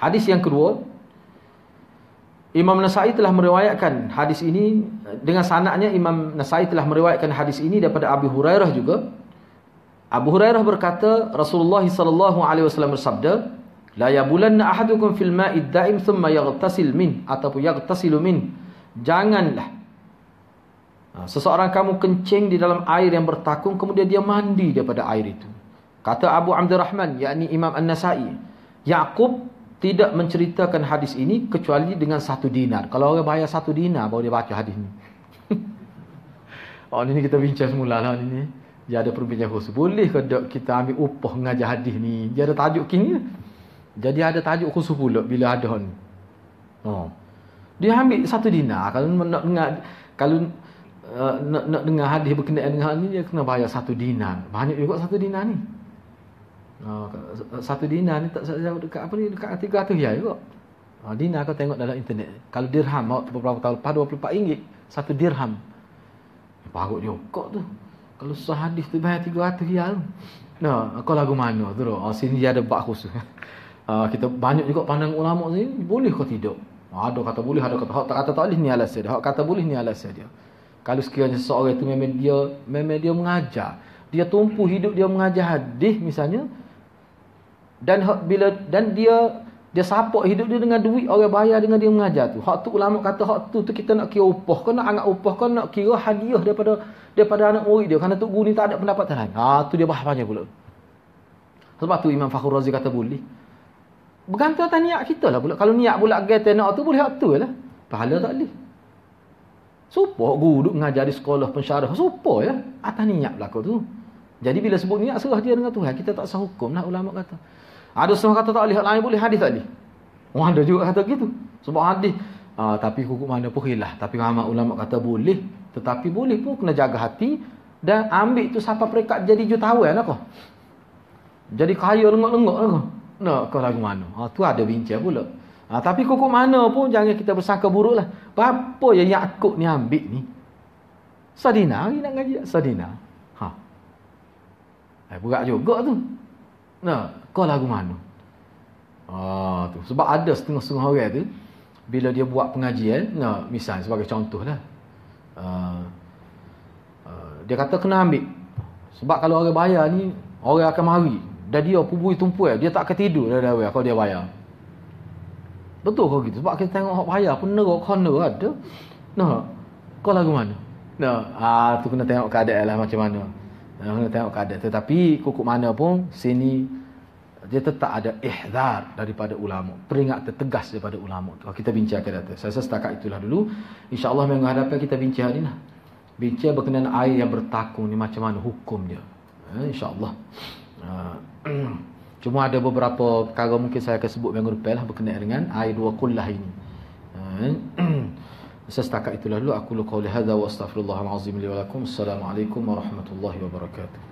Speaker 1: Hadis yang kedua Imam Nasa'i telah meriwayatkan hadis ini dengan sanaknya Imam Nasa'i telah meriwayatkan hadis ini daripada Abi Hurairah juga. Abu Hurairah berkata Rasulullah sallallahu alaihi wasallam bersabda la yabulanna ahadukum fil ma'id da'im thumma yaghtasil min atau yaghtasilu min janganlah Ha, seseorang kamu kencing di dalam air yang bertakung kemudian dia mandi daripada air itu. Kata Abu Rahman yakni Imam An-Nasa'i, Yaqub tidak menceritakan hadis ini kecuali dengan satu dinar. Kalau orang bayar satu dinar baru dia baca hadis ini. <laughs> oh ini kita bincang semula lah ini. Dia ada perbincangan khusus. Boleh ke kita ambil upah mengajar hadis ni? Dia ada tajuk kini. Jadi ada tajuk khusus pula bila ada ni. Oh. Dia ambil satu dinar kalau nak kalau Eh, nak, nak dengar hadis berkenaan dengan hal ni dia kena bayar satu dinar. Banyak juga satu dinar ni. Oh, eh, satu dinar ni tak saya dekat apa ni dekat 300 riyal juga. Ha, dinar kau tengok dalam internet. Kalau dirham waktu beberapa tahun lepas 24 ringgit satu dirham. Parut dia kok tu. Kalau sehadis tu bayar 300 tu, Nah, kau lagu mana tu? Oh, sini dia ada bak khusus. Uh, <laughs> kita banyak juga pandang ulama sini boleh ke tidak ada kata boleh ada kata tak kata tak boleh ni alasan dia kata boleh ni alasan dia kalau sekiranya seorang itu memang dia memang dia mengajar, dia tumpu hidup dia mengajar hadis misalnya dan bila dan dia dia support hidup dia dengan duit orang bayar dengan dia mengajar tu. Hak tu ulama kata hak tu tu kita nak kira upah ke nak anggap upah ke nak kira hadiah daripada daripada anak murid dia kerana tu guru ni tak ada pendapatan lain. Ha tu dia bahas banyak pula. Sebab tu Imam Fakhrul Razi kata boleh. Bergantung atas niat kita lah pula. Kalau niat pula gay tenak tu boleh hak tu lah. Pahala tak boleh. Supo guru duk mengajar di sekolah pensyarah. Supo ya. Atas niat berlaku tu. Jadi bila sebut niat serah dia dengan Tuhan. Kita tak sah hukum lah ulama kata. Ada semua kata tak boleh. Lain boleh hadis tadi. Oh ada juga kata gitu. Sebab hadis. Uh, tapi hukum mana pun hilah. Tapi ulama ulama kata boleh. Tetapi boleh pun kena jaga hati. Dan ambil tu siapa perikat jadi jutawan lah kau. Jadi kaya lengok-lengok lah kau. Nak kau lagu mana? Ha, tu ada bincang pula. Ha, tapi kuku mana pun jangan kita bersangka buruk lah. Apa yang Yaakob ni ambil ni? Sadina hari nak ngaji tak? Sadina. Ha. Eh, berat juga tu. Nah, kau lagu mana? Ah, tu. Sebab ada setengah-setengah orang tu. Bila dia buat pengajian. Nah, misalnya sebagai contoh lah. Uh, uh, dia kata kena ambil. Sebab kalau orang bayar ni. Orang akan mari. Dan dia pun beri tumpuan. Dia tak akan tidur dah dah kalau dia bayar. Betul kau gitu sebab kita tengok hak payah pun neraka corner ada. Kan, nah. Kau lagu mana? Nah, ah tu kena tengok keadaan lah macam mana. Nah, kena tengok keadaan tetapi kuku mana pun sini dia tetap ada ihzar daripada ulama. Peringat tertegas daripada ulama. Kalau kita bincang ke atas. Saya rasa setakat itulah dulu. Insya-Allah minggu hadapan kita bincang hari lah. Bincang berkenaan air yang bertakung ni macam mana hukumnya? dia. Eh, InsyaAllah. Uh, <clears throat> Cuma ada beberapa perkara mungkin saya akan sebut minggu depan lah berkenaan dengan air dua kullah ini. Eh, saya <clears throat> Sesetakat itulah dulu. Aku lukau lihada wa astagfirullahaladzim li Assalamualaikum warahmatullahi wabarakatuh.